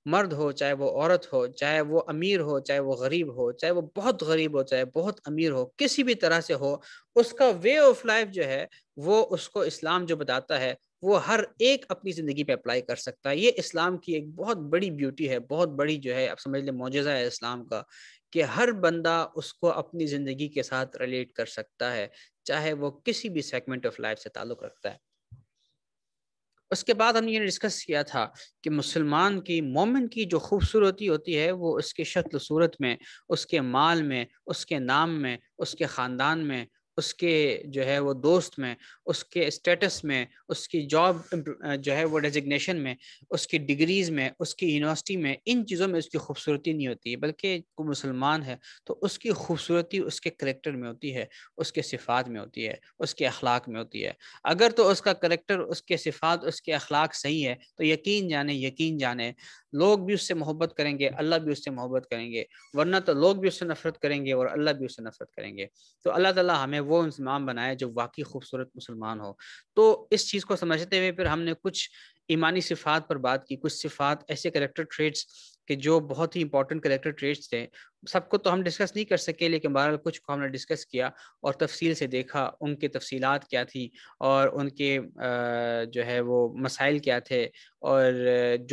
मर्द हो चाहे वो औरत हो चाहे वो अमीर हो चाहे वो गरीब हो चाहे वो बहुत गरीब हो चाहे बहुत अमीर हो किसी भी तरह से हो उसका वे ऑफ लाइफ जो है वो उसको इस्लाम जो बताता है वो हर एक अपनी ज़िंदगी पे अप्लाई कर सकता है ये इस्लाम की एक बहुत बड़ी ब्यूटी है बहुत बड़ी जो है आप समझ लें मोजा है इस्लाम का कि हर बंदा उसको अपनी ज़िंदगी के साथ रिलेट कर सकता है चाहे वो किसी भी सेगमेंट ऑफ लाइफ से ताल्लुक़ रखता है उसके बाद हमने ये डिस्कस किया था कि मुसलमान की मोमिन की जो खूबसूरती होती है वो उसके शक्ल सूरत में उसके माल में उसके नाम में उसके ख़ानदान में उसके जो है वो दोस्त में उसके स्टेटस में उसकी जॉब जो है वो डेजिग्नेशन में उसकी डिग्रीज़ में उसकी यूनिवर्सिटी में इन चीज़ों में उसकी खूबसूरती नहीं होती बल्कि वो मुसलमान है तो उसकी खूबसूरती उसके करेक्टर में होती है उसके सिफात में होती है उसके अखलाक में होती है अगर तो उसका करेक्टर उसके सिफात उसके अखलाक सही है तो यकीन जाने यकीन जाने लोग भी उससे मोहब्बत करेंगे अल्लाह भी उससे मोहब्बत करेंगे वरना तो लोग भी उससे नफरत करेंगे और अल्लाह भी उससे नफरत करेंगे तो अल्लाह ताला हमें वो इंसान बनाए जो वाकई खूबसूरत मुसलमान हो तो इस चीज़ को समझते हुए फिर हमने कुछ ईमानी सिफात पर बात की कुछ सिफात ऐसे करेक्टर ट्रेड्स कि जो बहुत ही इंपॉर्टेंट करेक्टर ट्रेट्स थे सबको तो हम डिस्कस नहीं कर सके लेकिन बहरहाल कुछ को हमने डिस्कस किया और तफसील से देखा उनके तफसीलात क्या थी और उनके जो है वो मसाइल क्या थे और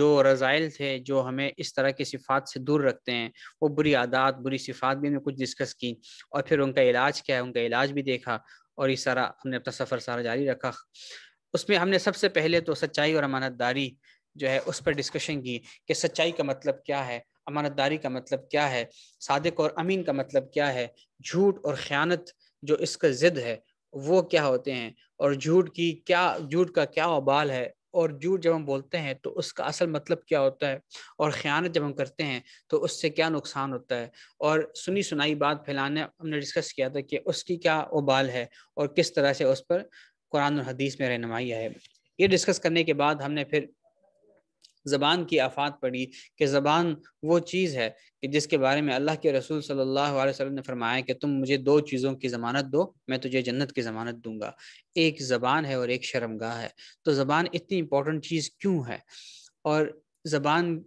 जो रज़ाइल थे जो हमें इस तरह की सिफात से दूर रखते हैं वो बुरी आदात बुरी सिफात भी हमने कुछ डिस्कस की और फिर उनका इलाज क्या है उनका इलाज भी देखा और ये सारा हमने अपना सफ़र सारा जारी रखा उसमें हमने सबसे पहले तो सच्चाई और अमानतदारी जो है उस पर डिस्कशन की कि सच्चाई का मतलब क्या है अमानतदारी का मतलब क्या है सादक और अमीन का मतलब क्या है झूठ और ख़यानत जो इसका ज़िद है वो क्या होते हैं और झूठ की क्या झूठ का क्या उबाल है और झूठ जब हम बोलते हैं तो उसका असल मतलब क्या होता है और ख़यानत जब हम करते हैं तो उससे क्या नुकसान होता है और सुनी सुनाई बात फैलाने हमने डिस्कस किया था कि उसकी क्या उबाल है और किस तरह से उस पर कुरान और हदीस में रहनमाई है ये डिस्कस करने के बाद हमने फिर ज़बान की आफात पड़ी कि ज़बान वो चीज़ है कि जिसके बारे में अल्लाह के रसूल सल्लल्लाहु अलैहि वसल्लम ने फरमाया कि तुम मुझे दो चीज़ों की ज़मानत दो मैं तुझे जन्नत की ज़मानत दूंगा एक ज़बान है और एक शर्मगा है तो ज़बान इतनी इम्पोर्टेंट चीज़ क्यों है और ज़बान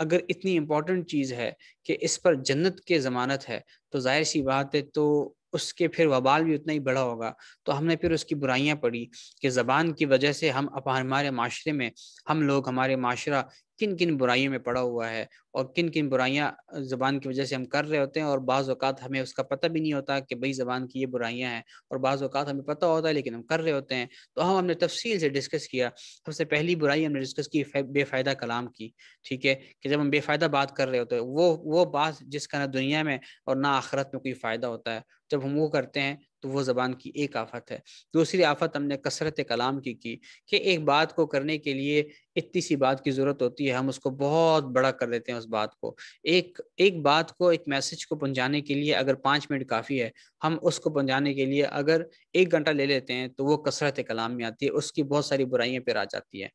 अगर इतनी इम्पोर्टेंट चीज़ है कि इस पर जन्नत के ज़मानत है तो जाहिर सी बात है तो उसके फिर वबाल भी उतना ही बड़ा होगा तो हमने फिर उसकी बुराइयां पढ़ी कि ज़बान की वजह से हम अपा हमारे माशरे में हम लोग हमारे माशरा किन किन बुराइयों में पड़ा हुआ है और किन किन बुराइयां ज़बान की वजह से हम कर रहे होते हैं और बाज़ अवत हमें उसका पता भी नहीं होता कि भाई ज़बान की ये बुराइयां हैं और बाज़ अवत हमें पता होता है लेकिन हम कर रहे होते हैं तो हम हमने तफसील से डिस्कस किया सबसे पहली बुराई हमने डिस्कस की बेफ़ायदा कलाम की ठीक है कि जब हम बेफ़ायदा बात कर रहे होते हैं वो वो बात जिसका ना दुनिया में और ना आखरत में कोई फ़ायदा होता है जब हम वो करते हैं तो वो ज़बान की एक आफत है दूसरी आफत हमने कसरत कलाम की की कि एक बात को करने के लिए इतनी सी बात की ज़रूरत होती है हम उसको बहुत बड़ा कर देते हैं उस बात को एक एक बात को एक मैसेज को पहुंचाने के लिए अगर पाँच मिनट काफ़ी है हम उसको पहुंचाने के लिए अगर एक घंटा ले लेते हैं तो वो कसरत कलाम में आती है उसकी बहुत सारी बुराइयाँ पर आ जाती है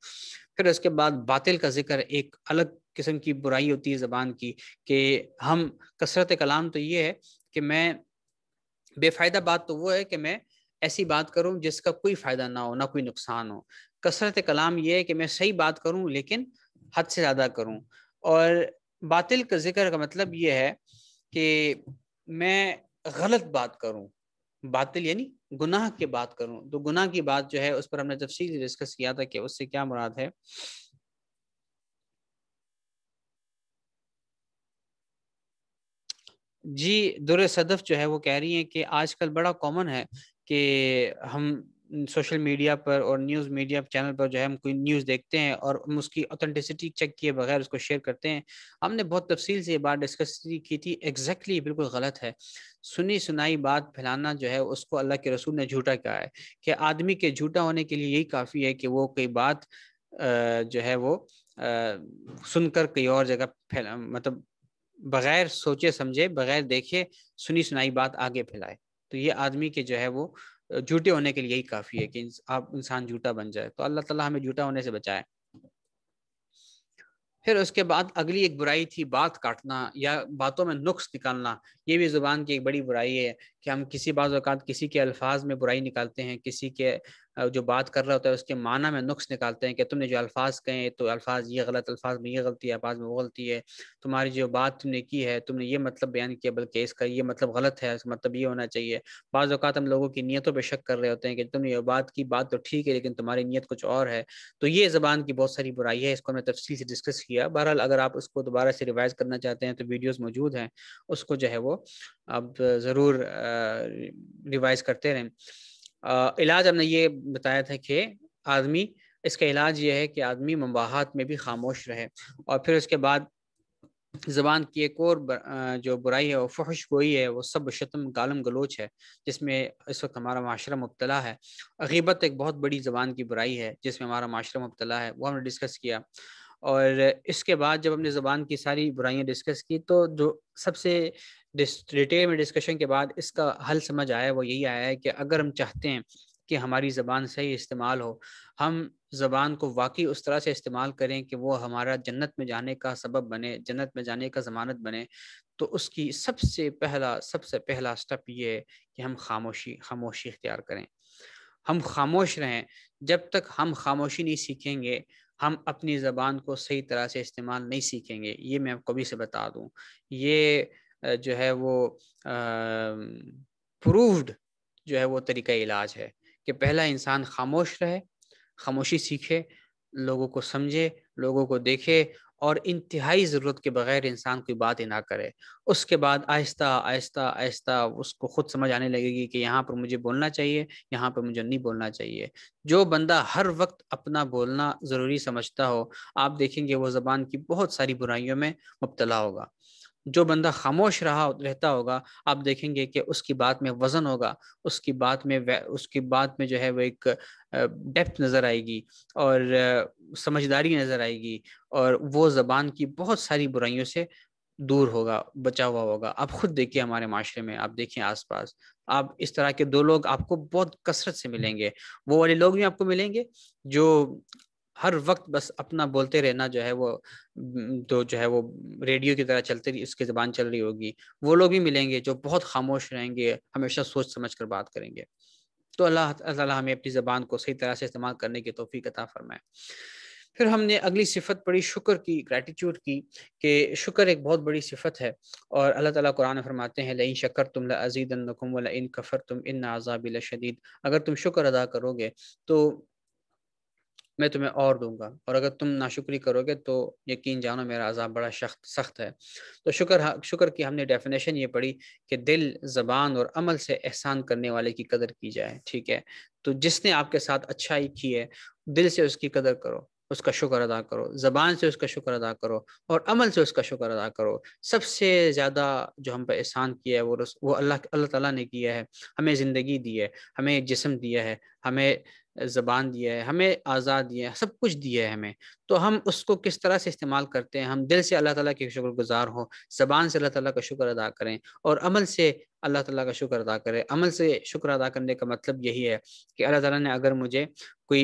फिर उसके बाद बातिल का जिक्र एक अलग किस्म की बुराई होती है ज़बान की कि हम कसरत कलाम तो ये है कि मैं बेफायदा बात तो वो है कि मैं ऐसी बात करूं जिसका कोई फ़ायदा ना हो ना कोई नुकसान हो कसरत कलाम ये है कि मैं सही बात करूं लेकिन हद से ज़्यादा करूं और बातिल का जिक्र का मतलब ये है कि मैं गलत बात करूं बातिल यानी गुनाह की बात करूं तो गुनाह की बात जो है उस पर हमने तफसी डिस्कस किया था कि उससे क्या मुराद है जी दुर सदफ जो है वो कह रही हैं कि आजकल बड़ा कॉमन है कि हम सोशल मीडिया पर और न्यूज़ मीडिया चैनल पर जो है हम कोई न्यूज़ देखते हैं और हम उसकी ऑथेंटिसिटी चेक किए बगैर उसको शेयर करते हैं हमने बहुत तफसील से ये बात डिस्कस की थी एग्जैक्टली exactly बिल्कुल गलत है सुनी सुनाई बात फैलाना जो है उसको अल्लाह के रसूल ने झूठा कहा है कि आदमी के झूठा होने के लिए यही काफ़ी है कि वो कोई बात जो है वो सुनकर कई और जगह फैला मतलब बगैर सोचे समझे बगैर देखे सुनी सुनाई बात आगे फैलाए तो ये आदमी के जो है वो झूठे होने के लिए ही काफी है कि आप इंसान झूठा बन जाए तो अल्लाह ताला हमें झूठा होने से बचाए फिर उसके बाद अगली एक बुराई थी बात काटना या बातों में नुक्स निकालना ये भी ज़ुबान की एक बड़ी बुराई है कि हम किसी बाज़ किसी के अल्फाज में बुराई निकालते हैं किसी के जो बात कर रहा होता है उसके माना में नुक्स निकालते हैं कि तुमने जो अल्फाज कहे तो अल्फाज ये गलत अल्फाज में ये गलती है अल्फाज में वो गलती है तुम्हारी जो बात तुमने की है तुमने ये मतलब बयान किया बल्कि इसका ये मतलब गलत है इसका मतलब ये होना चाहिए बाज़ अवत हम लोगों की नीयतों पर शक कर रहे होते हैं कि तुमने ये बात की बात तो ठीक है लेकिन तुम्हारी नीयत कुछ और है तो ये ज़बान की बहुत सारी बुराई है इसको हमने तफसील से डिस्कस किया बहरहाल अगर आप उसको दोबारा से रिवाइज करना चाहते हैं तो वीडियोज़ मौजूद हैं उसको जो है वो आप ज़रूर रिवाइज करते रहें इलाज हमने ये बताया था कि आदमी इसका इलाज ये है कि आदमी मुबाहत में भी खामोश रहे और फिर उसके बाद ज़बान की एक और जो बुराई है वो फहश गोई है वो सब शतम गालम गलोच है जिसमें इस वक्त हमारा माशरा मुबतला है अगीबत एक बहुत बड़ी ज़बान की बुराई है जिसमें हमारा माशरा मुबतला है वो हमने डिस्कस किया और इसके बाद जब हमने ज़बान की सारी बुराइयाँ डिस्कस की तो जो सबसे डिटेल में डिस्कशन के बाद इसका हल समझ आया वो यही आया है कि अगर हम चाहते हैं कि हमारी ज़बान सही इस्तेमाल हो हम ज़बान को वाकई उस तरह से इस्तेमाल करें कि वो हमारा जन्नत में जाने का सबब बने जन्नत में जाने का ज़मानत बने तो उसकी सबसे पहला सबसे पहला स्टेप ये है कि हम खामोशी खामोशी इख्तियार करें हम खामोश रहें जब तक हम खामोशी नहीं सीखेंगे हम अपनी ज़बान को सही तरह से इस्तेमाल नहीं सीखेंगे ये मैं आपको भी से बता दूँ ये जो है वो प्रूव्ड जो है वो तरीका इलाज है कि पहला इंसान खामोश रहे खामोशी सीखे लोगों को समझे लोगों को देखे और इंतहाई ज़रूरत के बगैर इंसान कोई बात ही ना करे उसके बाद आहिस्ता आहिस्ता आहिस्ता उसको ख़ुद समझ आने लगेगी कि यहाँ पर मुझे बोलना चाहिए यहाँ पर मुझे नहीं बोलना चाहिए जो बंदा हर वक्त अपना बोलना ज़रूरी समझता हो आप देखेंगे वो ज़बान की बहुत सारी बुराइयों में मुबतला होगा जो बंदा खामोश रहा रहता होगा आप देखेंगे कि उसकी बात में वज़न होगा उसकी बात में उसकी बात में जो है वो एक डेप्थ नज़र आएगी और समझदारी नज़र आएगी और वो ज़बान की बहुत सारी बुराइयों से दूर होगा बचा हुआ होगा आप खुद देखिए हमारे माशरे में आप देखिए आसपास आप इस तरह के दो लोग आपको बहुत कसरत से मिलेंगे वो वाले लोग भी आपको मिलेंगे जो हर वक्त बस अपना बोलते रहना जो है वो तो जो है वो रेडियो की तरह चलते रही उसकी ज़बान चल रही होगी वो लोग भी मिलेंगे जो बहुत खामोश रहेंगे हमेशा सोच समझ कर बात करेंगे तो अल्लाह अल्लाह हमें अपनी ज़बान को सही तरह से इस्तेमाल करने की तोफ़ी कता फरमाए फिर हमने अगली सिफत पढ़ी शुक्र की ग्रेटिट्यूड की कि शुक्र एक बहुत बड़ी सिफत है और अल्लाह ताला कुरान फरमाते हैं लइन शक्कर तुम लजीदनकुम इन कफ़र तुम इन आज़ाबिल शदीद अगर तुम शुक्र अदा करोगे तो मैं तुम्हें और दूंगा और अगर तुम नाशुक्री करोगे तो यकीन जानो मेरा अजाब बड़ा सख्त सख्त है तो शुक्र शुक्र की हमने डेफिनेशन ये पढ़ी कि दिल ज़बान और अमल से एहसान करने वाले की कदर की जाए ठीक है तो जिसने आपके साथ अच्छाई की है दिल से उसकी कदर करो उसका शुक्र अदा करो ज़बान से उसका शुक्र अदा करो और अमल से उसका शुक्र अदा करो सबसे ज़्यादा जो हम पर एहसान किया है वो रस वो अल्लाह अल्लाह ताला ने किया है हमें ज़िंदगी दी है हमें जिसम दिया है हमें ज़बान दिया है हमें आज़ाद दिया है सब कुछ दिया है हमें तो हम उसको किस तरह से इस्तेमाल करते हैं हम दिल से अल्लाह ताला के शुक्रगुजार हों ज़बान से अल्लाह ताला का शुक्र अदा करें और अमल से अल्लाह ताला का शुक्र अदा करें अमल से शुक्र अदा करने का मतलब यही है कि अल्लाह ताला ने अगर मुझे कोई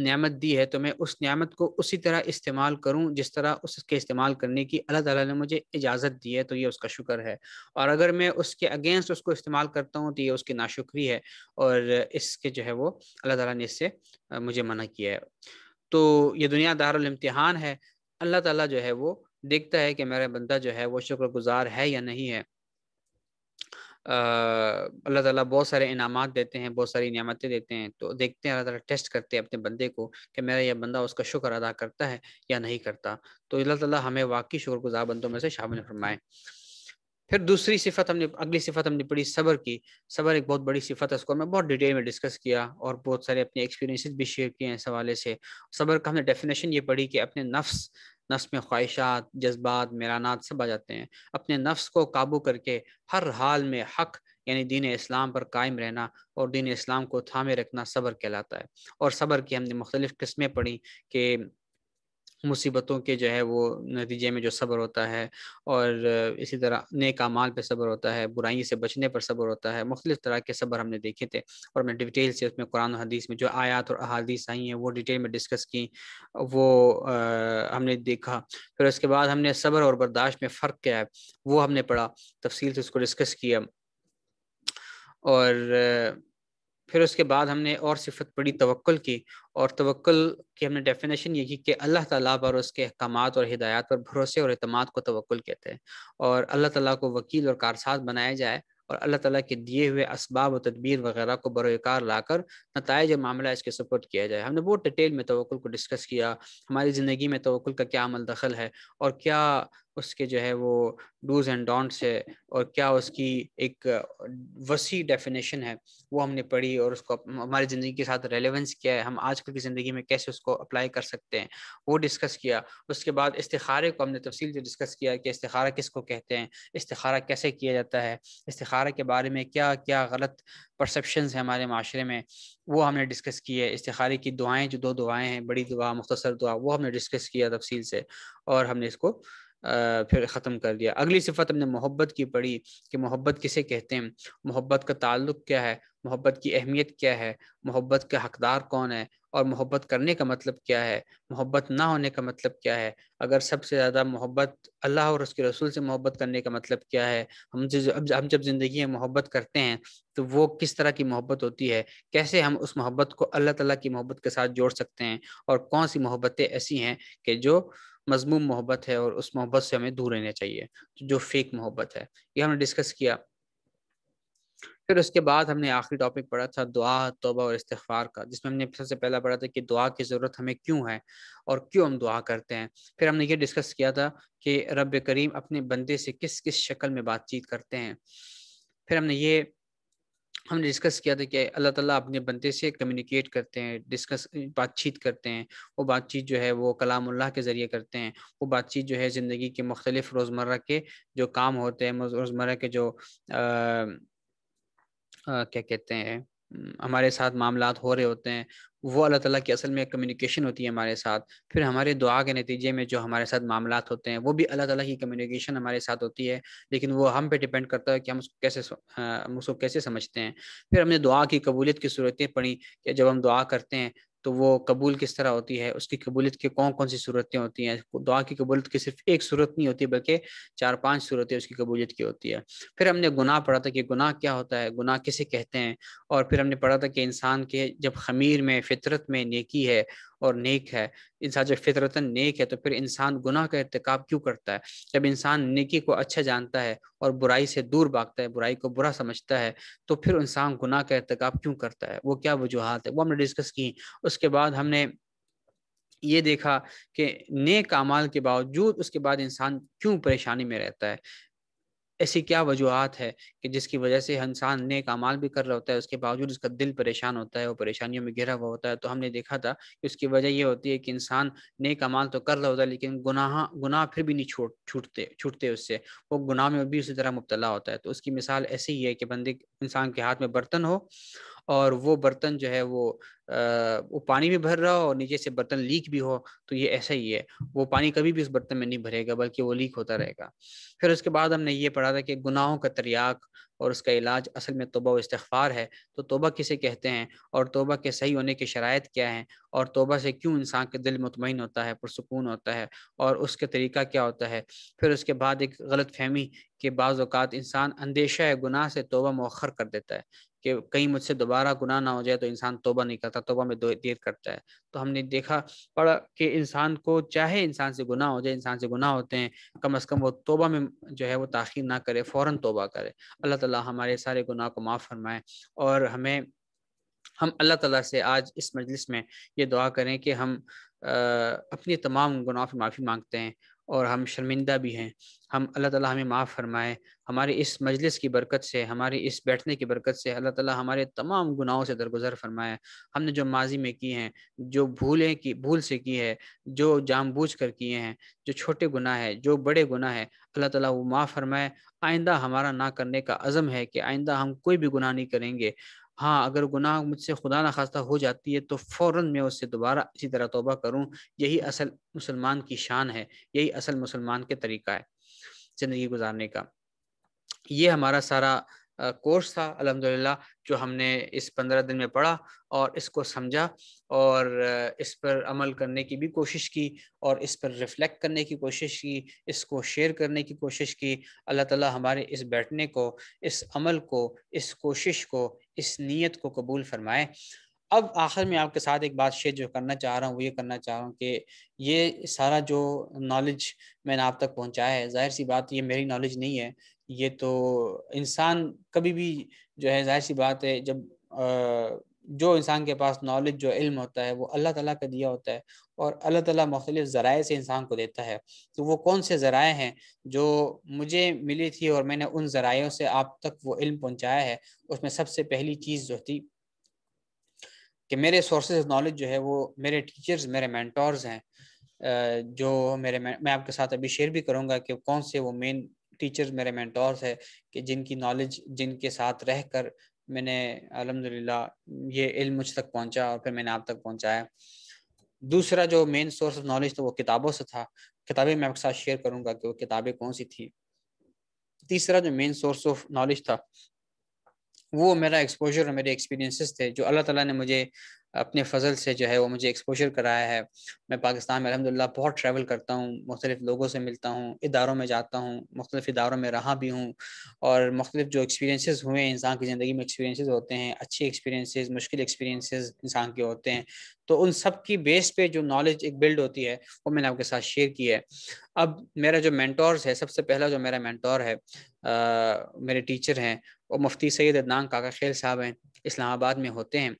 नियामत दी है तो मैं उस नियामत को उसी तरह इस्तेमाल करूं जिस तरह उसके इस्तेमाल करने की अल्लाह ताला ने मुझे इजाज़त दी है तो ये उसका शुक्र है और अगर मैं उसके अगेंस्ट उसको इस्तेमाल करता हूं तो ये उसकी नाशुक्री है और इसके जो है वो अल्लाह ताला ने इससे मुझे मना किया है तो ये दुनिया दारम्तहान है अल्लाह ताला जो है वो देखता है कि मेरा बंदा जो है वो शुक्रगुजार है या नहीं है अल्लाह ताला बहुत सारे इनामत देते हैं बहुत सारी नियामतें देते हैं तो देखते हैं अल्लाह ताला टेस्ट करते हैं अपने बंदे को कि मेरा यह बंदा उसका शुक्र अदा करता है या नहीं करता तो अल्लाह ताला हमें वाकई शुक्रगुजार बंदों में से शामिल फरमाए फिर दूसरी सिफत हमने अगली सिफत हमने पढ़ी सबर की सबर एक बहुत बड़ी सिफत है उसको हमने बहुत डिटेल में डिस्कस किया और बहुत सारे अपने एक्सपीरियंसेस भी शेयर किए हैं इस हवाले से सबर का हमने डेफिनेशन ये पढ़ी कि अपने नफ्स नफ्स में ख्वाहिशात जज्बात मेरानात सब आ जाते हैं अपने नफ्स को काबू करके हर हाल में हक यानी दीन इस्लाम पर कायम रहना और दीन इस्लाम को थामे रखना सबर कहलाता है और सबर की हमने मुख्तलिफ़ किस्में पढ़ी कि मुसीबतों के जो है वो नतीजे में जो सब्र होता है और इसी तरह नेक अमाल पे सब्र होता है बुराई से बचने पर सब्र होता है मुख्तलिफ तरह के सब्र हमने देखे थे और मैं डिटेल से उसमें कुरान और हदीस में जो आयात और अहादीस आई हैं वो डिटेल में डिस्कस की वो आ, हमने देखा फिर उसके बाद हमने सब्र और बर्दाश्त में फ़र्क क्या है वो हमने पढ़ा तफसील से उसको डिस्कस किया और फिर उसके बाद हमने और सिफत पढ़ी तवक्ल की और तवक्ल की हमने डेफिनेशन ये की कि अल्लाह ताला पर उसके अहकाम और हिदायत पर भरोसे और अतमाद को तवक्ल कहते हैं और अल्लाह ताला को वकील और कारसाज बनाया जाए और अल्लाह ताला के दिए हुए इसबाब और तदबीर वगैरह को बरकार लाकर नतज और मामला इसके सपोर्ट किया जाए हमने बहुत डिटेल में तवक्ल को डिस्कस किया हमारी ज़िंदगी में तवक्ल का क्या अमल दखल है और क्या उसके जो है वो डूज एंड डोंट्स है और क्या उसकी एक वसी डेफिनेशन है वो हमने पढ़ी और उसको हमारी ज़िंदगी के साथ रेलेवेंस क्या है हम आजकल की ज़िंदगी में कैसे उसको अप्लाई कर सकते हैं वो डिस्कस किया उसके बाद इस्तारे को हमने तफसील से डिस्कस किया कि इस्तारा किसको कहते हैं इस्तारा कैसे किया जाता है इस्तारा के बारे में क्या क्या गलत परसेप्शन है हमारे माशरे में वो हमने डिस्कस की है इस्तारे की दुआएँ जो दो दुआएँ हैं बड़ी दुआ मुख्तसर दुआ वो हमने डिस्कस किया तफसील से और हमने इसको फिर ख़त्म कर दिया अगली सिफत हमने मोहब्बत की पढ़ी कि मोहब्बत किसे कहते हैं मोहब्बत का ताल्लुक़ क्या है मोहब्बत की अहमियत क्या है मोहब्बत का हकदार कौन है और मोहब्बत करने का मतलब क्या है मोहब्बत ना होने का मतलब क्या है अगर सबसे ज़्यादा मोहब्बत अल्लाह और उसके रसूल से मोहब्बत करने का मतलब क्या है हम जब हम जब ज़िंदगी में मोहब्बत करते हैं तो वो किस तरह की मोहब्बत होती है कैसे हम उस मोहब्बत को अल्लाह तला की मोहब्बत के साथ जोड़ सकते हैं और कौन सी मोहब्बतें ऐसी हैं कि जो मजमूम मोहब्बत है और उस मोहब्बत से हमें दूर रहना चाहिए जो फेक मोहब्बत है ये हमने डिस्कस किया फिर उसके बाद हमने आखिरी टॉपिक पढ़ा था दुआ तोबा और इस्तफार का जिसमें हमने सबसे पहला पढ़ा था कि दुआ की ज़रूरत हमें क्यों है और क्यों हम दुआ करते हैं फिर हमने ये डिस्कस किया था कि रब करीम अपने बंदे से किस किस शक्ल में बातचीत करते हैं फिर हमने ये हमने डिस्कस किया था कि अल्लाह ताला अपने बंदे से कम्युनिकेट करते हैं डिस्कस बातचीत करते हैं वो बातचीत जो है वो कलामुल्लाह के ज़रिए करते हैं वो बातचीत जो है ज़िंदगी के मुख्तलिफ रोज़मर्रा के जो काम होते हैं रोज़मर्रा के जो आ, क्या कहते हैं हमारे साथ मामला हो रहे होते हैं वो अल्लाह ताला की असल में कम्युनिकेशन होती है हमारे साथ फिर हमारे दुआ के नतीजे में जो हमारे साथ मामला होते हैं वो भी अल्लाह ताला की कम्युनिकेशन हमारे साथ होती है लेकिन वो हम पे डिपेंड करता है कि हम उसको कैसे हम उसको कैसे समझते हैं फिर हमने दुआ की कबूलियत की सूरतें पढ़ी कि जब हम दुआ करते हैं तो वो कबूल किस तरह होती है उसकी कबूलियत की कौन कौन सी सूरतें होती हैं दुआ की कबूलियत की सिर्फ एक सूरत नहीं होती बल्कि चार पांच सूरतें उसकी कबूलियत की होती है फिर हमने गुनाह पढ़ा था कि गुनाह क्या होता है गुनाह किसे कहते हैं और फिर हमने पढ़ा था कि इंसान के जब खमीर में फितरत में नेकी है और नेक है इंसान जब फितरतन नेक है तो फिर इंसान गुनाह का इरतकब क्यों करता है जब इंसान नेकी को अच्छा जानता है और बुराई से दूर भागता है बुराई को बुरा समझता है तो फिर इंसान गुनाह का इरतकब क्यों करता है वो क्या वजूहत है वो हमने डिस्कस की उसके बाद हमने ये देखा कि नेक अमाल के बावजूद उसके बाद इंसान क्यों परेशानी में रहता है ऐसी क्या वजूहत है कि जिसकी वजह से इंसान नेक अमाल भी कर रहा होता है उसके बावजूद उसका दिल परेशान होता है वो परेशानियों में घिरा हुआ होता है तो हमने देखा था कि उसकी वजह ये होती है कि इंसान नेक अमाल तो कर रहा होता है लेकिन गुनाह गुनाह फिर भी नहीं छूट छूटते छूटते उससे वो गुनाह में भी उसी तरह मुबतला होता है तो उसकी मिसाल ऐसी ही है कि बंदे इंसान के हाथ में बर्तन हो और वो बर्तन जो है वो वो पानी भी भर रहा हो और नीचे से बर्तन लीक भी हो तो ये ऐसा ही है वो पानी कभी भी उस बर्तन में नहीं भरेगा बल्कि वो लीक होता रहेगा फिर उसके बाद हमने ये पढ़ा था कि गुनाहों का तरियाक और उसका इलाज असल में तोबा इस्तफ़ार है तो तोबा किसे कहते हैं और तोबा के सही होने की शरात क्या है और तोबा से क्यों इंसान के दिल मुतमिन होता है पुरसकून होता है और उसके तरीका क्या होता है फिर उसके बाद एक गलत फहमी के बाज़ात इंसान अंदेशा है गुनाह से तोबा मौखर कर देता है कि कहीं मुझसे दोबारा गुनाह ना हो जाए तो इंसान तोबा नहीं कर करता तोबा में देर करता है तो हमने देखा पढ़ा कि इंसान को चाहे इंसान से गुनाह हो जाए इंसान से गुनाह होते हैं कम अज़ कम वो तोबा में जो है वो तखिर ना करे फ़ौर तोबा करे अल्लाह ताली हमारे सारे गुनाह को माफ़ फरमाए और हमें हम अल्लाह ताला से आज इस मजलिस में ये दुआ करें कि हम आ, अपनी तमाम गुनाह माफ़ी मांगते हैं और हम शर्मिंदा भी हैं हम अल्लाह ताला हमें माफ़ फरमाए हमारे इस मजलिस की बरकत से हमारे इस बैठने की बरकत से अल्लाह ताला हमारे तमाम गुनाहों से दरगुजर फरमाए हमने जो माजी में की हैं जो भूलें की भूल से की है जो जानबूझ कर किए हैं जो छोटे गुनाह है जो बड़े गुनाह है अल्लाह ताला वो माफ़ फरमाए आइंदा हमारा ना करने का अज़म है कि आइंदा हम कोई भी गुनाह नहीं करेंगे हाँ अगर गुनाह मुझसे खुदा न खास्ता हो जाती है तो फौरन मैं उससे दोबारा इसी तरह तोबा करूँ यही असल मुसलमान की शान है यही असल मुसलमान के तरीका है ज़िंदगी गुजारने का ये हमारा सारा कोर्स था अलहमदिल्ला जो हमने इस पंद्रह दिन में पढ़ा और इसको समझा और इस पर अमल करने की भी कोशिश की और इस पर रिफ्लेक्ट करने की कोशिश की इसको शेयर करने की कोशिश की अल्लाह ताला हमारे इस बैठने को इस अमल को इस कोशिश को इस नीयत को कबूल फरमाए अब आखिर में आपके साथ एक बात शेयर जो करना चाह रहा हूँ वो ये करना चाह रहा हूँ कि ये सारा जो नॉलेज मैंने आप तक पहुँचाया है जाहिर सी बात ये मेरी नॉलेज नहीं है ये तो इंसान कभी भी जो है जाहिर सी बात है जब जो इंसान के पास नॉलेज जो इल्म होता है वो अल्लाह ताला का दिया होता है और अल्लाह ताला मुख्तलिफ ज़राए से इंसान को देता है तो वो कौन से ज़राए हैं जो मुझे मिली थी और मैंने उन ज़रायों से आप तक वो इल्म पहुँचाया है उसमें सबसे पहली चीज़ जो थी कि मेरे सोर्सेज ऑफ नॉलेज जो है वो मेरे टीचर्स मेरे मैंटॉर्स हैं जो मेरे मैं आपके साथ अभी शेयर भी करूँगा कि कौन से वो मेन टीचर्स मेरे मेंटोर्स है कि जिनकी नॉलेज जिनके साथ रह कर मैंने अलहमदिल्ला ये इल्म मुझ तक पहुंचा और फिर मैंने आप तक पहुंचाया दूसरा जो मेन सोर्स ऑफ नॉलेज था वो किताबों से था किताबें मैं आपके साथ शेयर करूंगा कि वो किताबें कौन सी थी तीसरा जो मेन सोर्स ऑफ नॉलेज था वो मेरा एक्सपोजर और मेरे एक्सपीरियंसेस थे जो अल्लाह ताला ने मुझे अपने फजल से जो है वो मुझे एक्सपोजर कराया है मैं पाकिस्तान में अलहमदिल्ला बहुत ट्रैवल करता हूँ मुख्तलिफ लोगों से मिलता हूँ इदारों में जाता हूँ मुख्तलिफ इदारों में रहा भी हूँ और मुख्तलिफ जो एक्सपीरियंसेस हुए हैं इंसान की ज़िंदगी में एक्सपीरियंसेस होते हैं अच्छे एक्सपीरियंसेस मुश्किल एक्सपीरियंसेस इंसान के होते हैं तो उन सब की बेस पे जो नॉलेज एक बिल्ड होती है वो मैंने आपके साथ शेयर की है अब मेरा जो मैंटोर्स है सबसे पहला जो मेरा मैंटोर है आ, मेरे टीचर हैं वो मुफ्ती सैद अदनान काका खेल साहब हैं इस्लामाबाद में होते हैं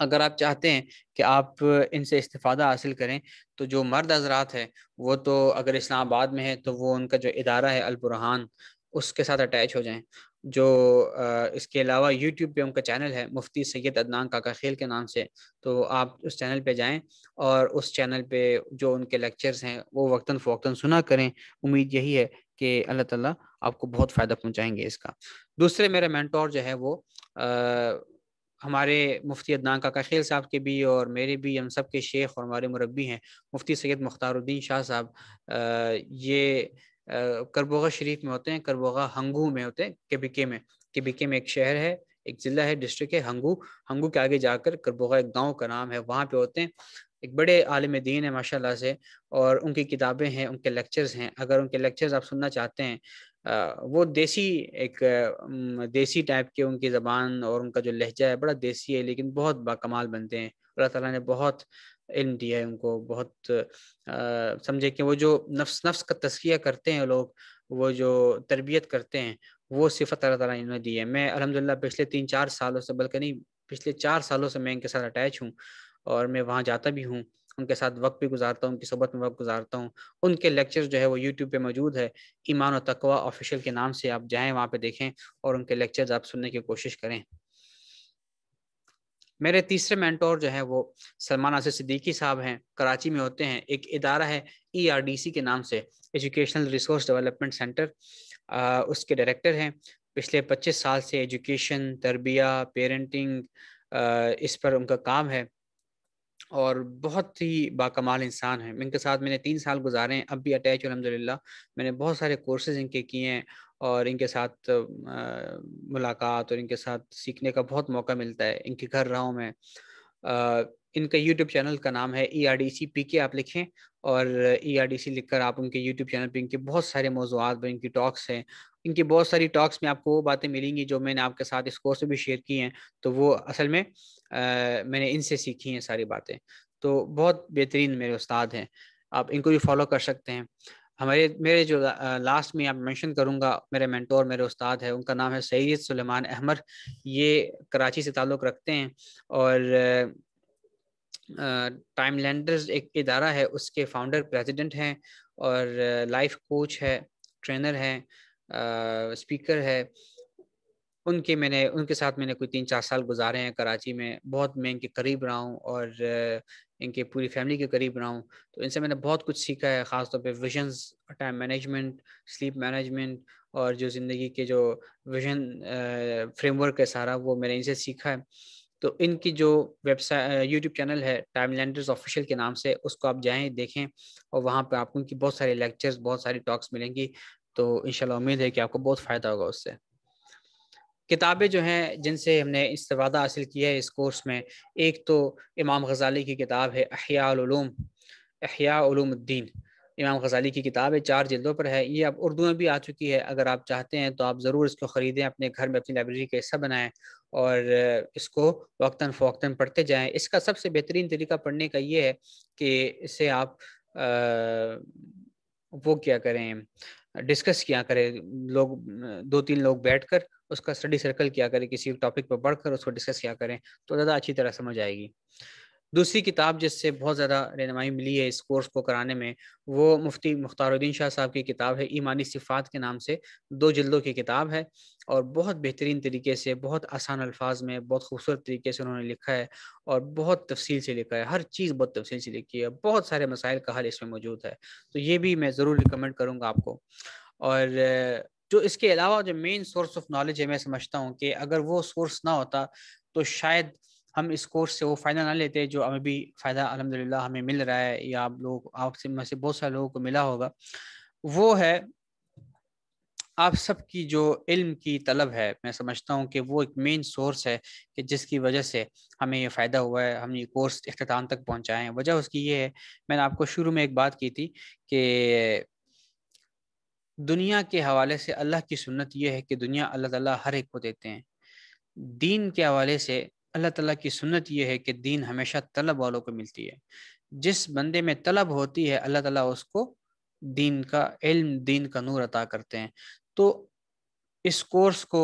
अगर आप चाहते हैं कि आप इनसे इस्तादा हासिल करें तो जो मर्द हजरात है वो तो अगर इस्लामाबाद में है तो वो उनका जो इदारा है अलबुरहान उसके साथ अटैच हो जाएं जो इसके अलावा यूट्यूब पे उनका चैनल है मुफ्ती सैयद अदनान काका खेल के नाम से तो आप उस चैनल पे जाएं और उस चैनल पे जो उनके लेक्चर्स हैं वो वक्तन फ़ौक्ता सुना करें उम्मीद यही है कि अल्लाह ताला आपको बहुत फ़ायदा पहुंचाएंगे इसका दूसरे मेरा मैंटोर जो है वो आ, हमारे मुफ्ती अदनान का खेल साहब के भी और मेरे भी हम सब के शेख और हमारे मुरबी हैं मुफ्ती सैयद मुख्तारुद्दीन शाह साहब ये करबोगा शरीफ में होते हैं करबोगा हंगू में होते हैं केबिके में केबिके में एक शहर है एक ज़िला है डिस्ट्रिक्ट है हंगू हंगू के आगे जाकर करबोगा एक गाँव का नाम है वहाँ पे होते हैं एक बड़े आलम दीन है माशाल्लाह से और उनकी किताबें हैं उनके लेक्चर्स हैं अगर उनके लेक्चर्स आप सुनना चाहते हैं वो देसी एक देसी टाइप के उनकी ज़बान और उनका जो लहजा है बड़ा देसी है लेकिन बहुत बाकमाल बनते हैं अल्लाह ताला ने बहुत इल्म दिया है उनको बहुत समझे कि वो जो नफ्स नफ्स का तस्किया करते हैं लोग वो जो तरबियत करते हैं वो सिफत अल्लाह ताला ने दी है मैं अलहमदिल्ला पिछले तीन चार सालों से बल्कि नहीं पिछले चार सालों से मैं इनके साथ अटैच हूँ और मैं वहाँ जाता भी हूँ उनके साथ वक्त भी गुजारता हूँ उनकी सोबत में वक्त गुजारता हूँ उनके लेक्चर जो है वो यूट्यूब पे मौजूद है ईमान और तकवा ऑफिशियल के नाम से आप जाए वहाँ पे देखें और उनके लेक्चर्स आप सुनने की कोशिश करें मेरे तीसरे मेंटोर जो है वो सलमान आसिफ सिद्दीकी साहब हैं कराची में होते हैं एक इदारा है ई e के नाम से एजुकेशनल रिसोर्स डेवलपमेंट सेंटर उसके डायरेक्टर हैं पिछले 25 साल से एजुकेशन तरबिया पेरेंटिंग आ, इस पर उनका काम है और बहुत ही बाकमाल इंसान है इनके साथ मैंने तीन साल गुजारे हैं अब भी अटैच अलहमदिल्ला मैंने बहुत सारे कोर्सेज इनके किए हैं और इनके साथ मुलाकात और इनके साथ सीखने का बहुत मौका मिलता है इनके घर रहा हूँ मैं इनका यूट्यूब चैनल का नाम है E R D C P के आप लिखें और E e R D C लिख कर आप उनके यूट्यूब चैनल पर इनके बहुत सारे मौजूद पर इनकी टॉक्स हैं इनकी बहुत सारी टॉक्स में आपको वो बातें मिलेंगी जो मैंने आपके साथ इस कोर्स में भी शेयर की हैं तो वो असल में आ, मैंने इनसे सीखी हैं सारी बातें तो बहुत बेहतरीन मेरे उस्ताद हैं आप इनको भी फॉलो कर सकते हैं हमारे मेरे जो लास्ट में आप मेंशन करूंगा मेरे मेंटोर मेरे उस्ताद है उनका नाम है सैयद सुलेमान अहमद ये कराची से ताल्लुक़ रखते हैं और टाइम लैंडर्स एक इदारा है उसके फाउंडर प्रेसिडेंट हैं और लाइफ कोच है ट्रेनर हैं स्पीकर है उनके मैंने उनके साथ मैंने कोई तीन चार साल गुजारे हैं कराची में बहुत मैं इनके करीब रहा हूँ और इनके पूरी फैमिली के करीब रहा हूँ तो इनसे मैंने बहुत कुछ सीखा है ख़ासतौर पे visions time management sleep management और जो ज़िंदगी के जो विजन फ्रेमवर्क है सारा वो मैंने इनसे सीखा है तो इनकी जो वेबसाइट यूट्यूब चैनल है टाइम लैंडर्स ऑफिशियल के नाम से उसको आप जाएं देखें और वहाँ पे आपको उनकी बहुत सारे लेक्चर्स बहुत सारी टॉक्स मिलेंगी तो इन उम्मीद है कि आपको बहुत फ़ायदा होगा उससे किताबें जो हैं जिनसे हमने इस्तवादा हासिल किया है इस कोर्स में एक तो इमाम गज़ाली की किताब है अहियालूम अहियालूमुद्दीन इमाम गज़ाली की किताब है चार जिल्दों पर है ये अब उर्दू में भी आ चुकी है अगर आप चाहते हैं तो आप ज़रूर इसको ख़रीदें अपने घर में अपनी लाइब्रेरी का हिस्सा बनाएं और इसको वक्ता फ़ोक्ता पढ़ते जाएँ इसका सबसे बेहतरीन तरीका पढ़ने का ये है कि इसे आप आ, वो क्या करें डिस्कस किया करें लोग दो तीन लोग बैठकर उसका स्टडी सर्कल किया करें किसी टॉपिक पर पढ़कर उसको डिस्कस किया करें तो ज़्यादा अच्छी तरह समझ आएगी दूसरी किताब जिससे बहुत ज़्यादा रहनमाई मिली है इस कोर्स को कराने में वो मुफ्ती मुख्तारुद्दीन शाह साहब की किताब है ईमानी सिफात के नाम से दो जल्दों की किताब है और बहुत बेहतरीन तरीके से बहुत आसान अल्फाज में बहुत खूबसूरत तरीके से उन्होंने लिखा है और बहुत तफसील से लिखा है हर चीज़ बहुत तफसील से लिखी है बहुत सारे मसाइल का हल इसमें मौजूद है तो ये भी मैं ज़रूर रिकमेंड करूँगा आपको और जो इसके अलावा जो मेन सोर्स ऑफ नॉलेज है मैं समझता हूँ कि अगर वो सोर्स ना होता तो शायद हम इस कोर्स से वो फ़ायदा ना लेते जो हमें भी फ़ायदा अलहमदिल्ला हमें मिल रहा है या आप लोग आपसे में से बहुत सारे लोगों को मिला होगा वो है आप सब की जो इल्म की तलब है मैं समझता हूँ कि वो एक मेन सोर्स है कि जिसकी वजह से हमें ये फ़ायदा हुआ है हम ये कोर्स अख्ताम तक पहुँचाए हैं वजह उसकी ये है मैंने आपको शुरू में एक बात की थी कि दुनिया के हवाले से अल्लाह की सुन्नत यह है कि दुनिया अल्लाह तला हर एक को देते हैं दीन के हवाले से अल्लाह ताला की सुन्नत यह है कि दीन हमेशा तलब वालों को मिलती है जिस बंदे में तलब होती है अल्लाह ताला उसको दीन का इल्म दीन का नूर अता करते हैं तो इस कोर्स को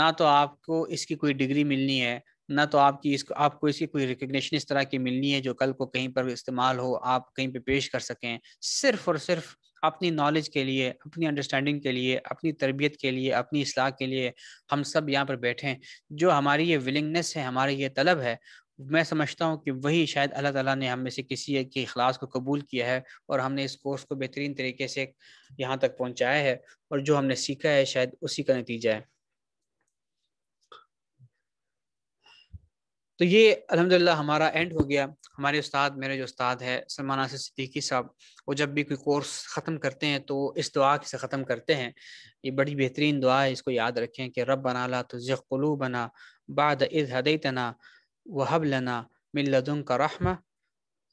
ना तो आपको इसकी कोई डिग्री मिलनी है ना तो आपकी इसको आपको इसकी कोई रिकग्निशन इस तरह की मिलनी है जो कल को कहीं पर इस्तेमाल हो आप कहीं पे पेश कर सकें सिर्फ और सिर्फ अपनी नॉलेज के लिए अपनी अंडरस्टैंडिंग के लिए अपनी तरबियत के लिए अपनी असलाह के लिए हम सब यहाँ पर बैठे हैं जो हमारी ये विलिंगनेस है हमारी ये तलब है मैं समझता हूँ कि वही शायद अल्लाह ताला ने हम में से किसी एक के अखलास को कबूल किया है और हमने इस कोर्स को बेहतरीन तरीके से यहाँ तक पहुँचाया है और जो हमने सीखा है शायद उसी का नतीजा है तो ये अलहमदिल्ला हमारा एंड हो गया हमारे उस्ताद मेरे जो उस्ताद है सलमान आसिफ सिद्दीकी साहब वो जब भी कोई कोर्स ख़त्म करते हैं तो इस दुआ से ख़त्म करते हैं ये बड़ी बेहतरीन दुआ है इसको याद रखें कि रब बना ला तो कलू बना बाद इज तना वहब लना मिल्लदुन का रहमा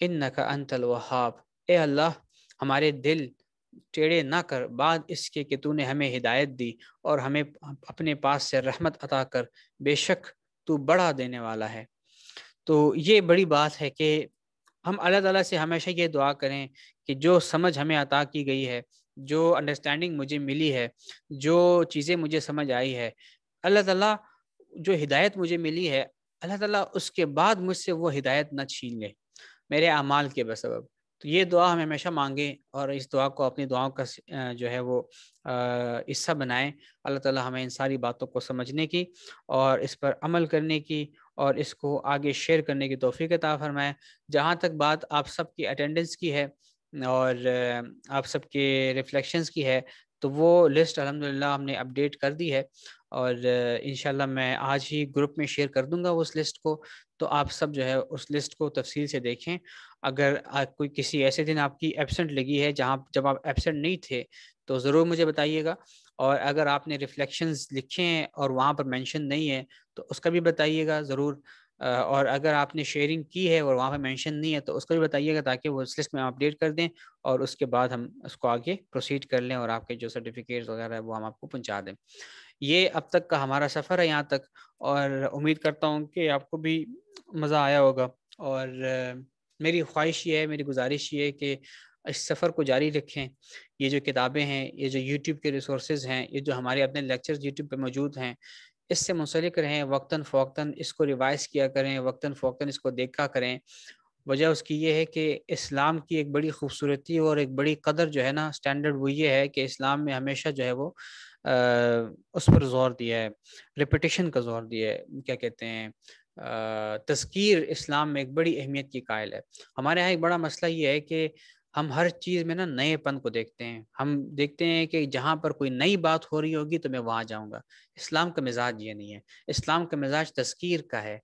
इन का अंतल वहाब ए अल्लाह हमारे दिल टेढ़े ना कर बाद इसके कि तू ने हमें हिदायत दी और हमें अपने पास से रहमत अता कर बेशक तू बड़ा देने वाला है तो ये बड़ी बात है कि हम अल्लाह ताला से हमेशा ये दुआ करें कि जो समझ हमें अता की गई है जो अंडरस्टैंडिंग मुझे मिली है जो चीज़ें मुझे समझ आई है अल्लाह ताला जो हिदायत मुझे मिली है अल्लाह ताला उसके बाद मुझसे वो हिदायत ना छीन ले मेरे अमाल के बसबब तो ये दुआ हम हमेशा मांगें और इस दुआ को अपनी दुआओं का जो है वो हिस्सा बनाएं अल्लाह ताला हमें इन सारी बातों को समझने की और इस पर अमल करने की और इसको आगे शेयर करने की तोफ़ी अता फरमाएं जहाँ तक बात आप सबकी अटेंडेंस की है और आप सबके रिफ्लेक्शंस की है तो वो लिस्ट अलहमदिल्ला हमने अपडेट कर दी है और इन मैं आज ही ग्रुप में शेयर कर दूंगा उस लिस्ट को तो आप सब जो है उस लिस्ट को तफसील से देखें अगर कोई किसी ऐसे दिन आपकी एबसेंट लगी है जहाँ जब आप एबसेंट नहीं थे तो ज़रूर मुझे बताइएगा और अगर आपने रिफ्लेक्शंस लिखे हैं और वहाँ पर मेंशन नहीं है तो उसका भी बताइएगा ज़रूर और अगर आपने शेयरिंग की है और वहाँ पर मेंशन नहीं है तो उसका भी बताइएगा ताकि वो इस लिस्ट में अपडेट कर दें और उसके बाद हम उसको आगे प्रोसीड कर लें और आपके जो सर्टिफिकेट्स वगैरह है वो हम आपको पहुँचा दें ये अब तक का हमारा सफ़र है यहाँ तक और उम्मीद करता हूँ कि आपको भी मज़ा आया होगा और मेरी ख्वाहिश ये है मेरी गुजारिश ये है कि इस सफ़र को जारी रखें ये जो किताबें हैं ये जो यूट्यूब के रिसोर्स हैं ये जो हमारे अपने लेक्चर्स यूट्यूब पर मौजूद हैं इससे मुंसलिक रहें वक्ता फ़ौक्ता इसको रिवाइज किया करें वक्ता फ़ौक्ता इसको देखा करें वजह उसकी ये है कि इस्लाम की एक बड़ी खूबसूरती और एक बड़ी कदर जो है ना स्टैंडर्ड वो ये है कि इस्लाम में हमेशा जो है वो आ, उस पर जोर दिया है रिपटिशन का जोर दिया है क्या कहते हैं तस्कीर इस्लाम में एक बड़ी अहमियत की कायल है हमारे यहाँ एक बड़ा मसला ये है कि हम हर चीज़ में ना नएपन को देखते हैं हम देखते हैं कि जहाँ पर कोई नई बात हो रही होगी तो मैं वहां जाऊँगा इस्लाम का मिजाज ये नहीं है इस्लाम का मिजाज तस्कीर का है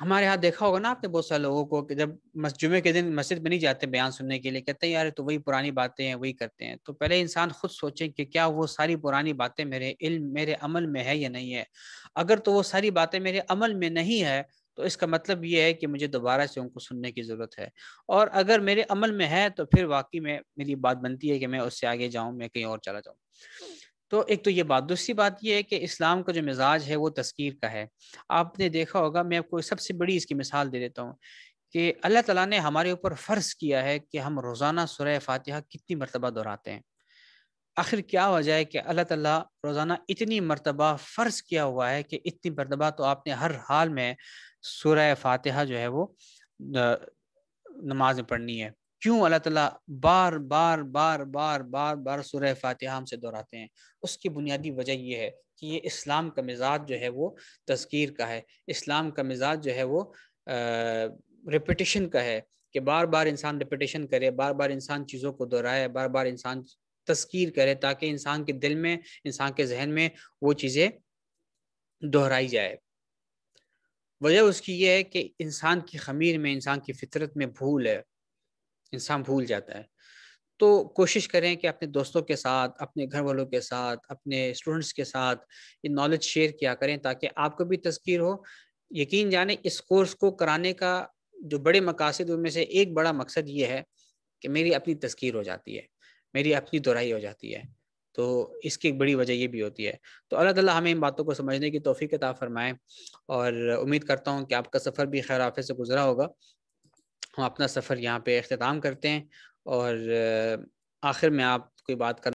हमारे यहाँ देखा होगा ना आपने बहुत सारे लोगों को कि जब जुमे के दिन मस्जिद में नहीं जाते बयान सुनने के लिए कहते हैं यार तो वही पुरानी बातें हैं वही करते हैं तो पहले इंसान खुद सोचे कि क्या वो सारी पुरानी बातें मेरे इल्म मेरे अमल में है या नहीं है अगर तो वो सारी बातें मेरे अमल में नहीं है तो इसका मतलब ये है कि मुझे दोबारा से उनको सुनने की ज़रूरत है और अगर मेरे अमल में है तो फिर वाकई में मेरी बात बनती है कि मैं उससे आगे जाऊँ मैं कहीं और चला जाऊँ तो एक तो ये बात दूसरी बात यह है कि इस्लाम का जो मिजाज है वो तस्कीर का है आपने देखा होगा मैं आपको सबसे बड़ी इसकी मिसाल दे देता हूँ कि अल्लाह तला ने हमारे ऊपर फ़र्ज़ किया है कि हम रोज़ाना सुरह फातिहा कितनी मरतबा दोहराते हैं आखिर क्या वजह है कि अल्लाह तला रोज़ाना इतनी मरतबा फ़र्ज़ किया हुआ है कि इतनी मरतबा तो आपने हर हाल में सूर्य फातिहा जो है वो नमाज में पढ़नी है क्यों अल्लाह ताला बार बार बार बार बार बार सूर्य फातिहा हमसे दोहराते हैं उसकी बुनियादी वजह यह है कि ये इस्लाम का मिजाज जो है वो तस्कीर का है इस्लाम का मिजाज जो है वो रिपीटेशन का है कि बार बार इंसान रिपीटेशन करे बार बार इंसान चीज़ों को दोहराए बार बार इंसान तस्कीर करे ताकि इंसान के दिल में इंसान के जहन में वो चीज़ें दोहराई जाए वजह उसकी ये है कि इंसान की खमीर में इंसान की फितरत में भूल है इंसान भूल जाता है तो कोशिश करें कि अपने दोस्तों के साथ अपने घर वालों के साथ अपने स्टूडेंट्स के साथ ये नॉलेज शेयर किया करें ताकि आपको भी तस्कीर हो यकीन जाने इस कोर्स को कराने का जो बड़े मकासद उनमें से एक बड़ा मकसद ये है कि मेरी अपनी तस्कीर हो जाती है मेरी अपनी दोहराई हो जाती है तो इसकी एक बड़ी वजह ये भी होती है तो अल्लाह ताला हमें इन बातों को समझने की तोफ़ी कता फ़रमाएँ और उम्मीद करता हूँ कि आपका सफ़र भी खैर आफे से गुजरा होगा हम अपना सफ़र यहाँ पे अख्ताम करते हैं और आखिर में आप कोई बात कर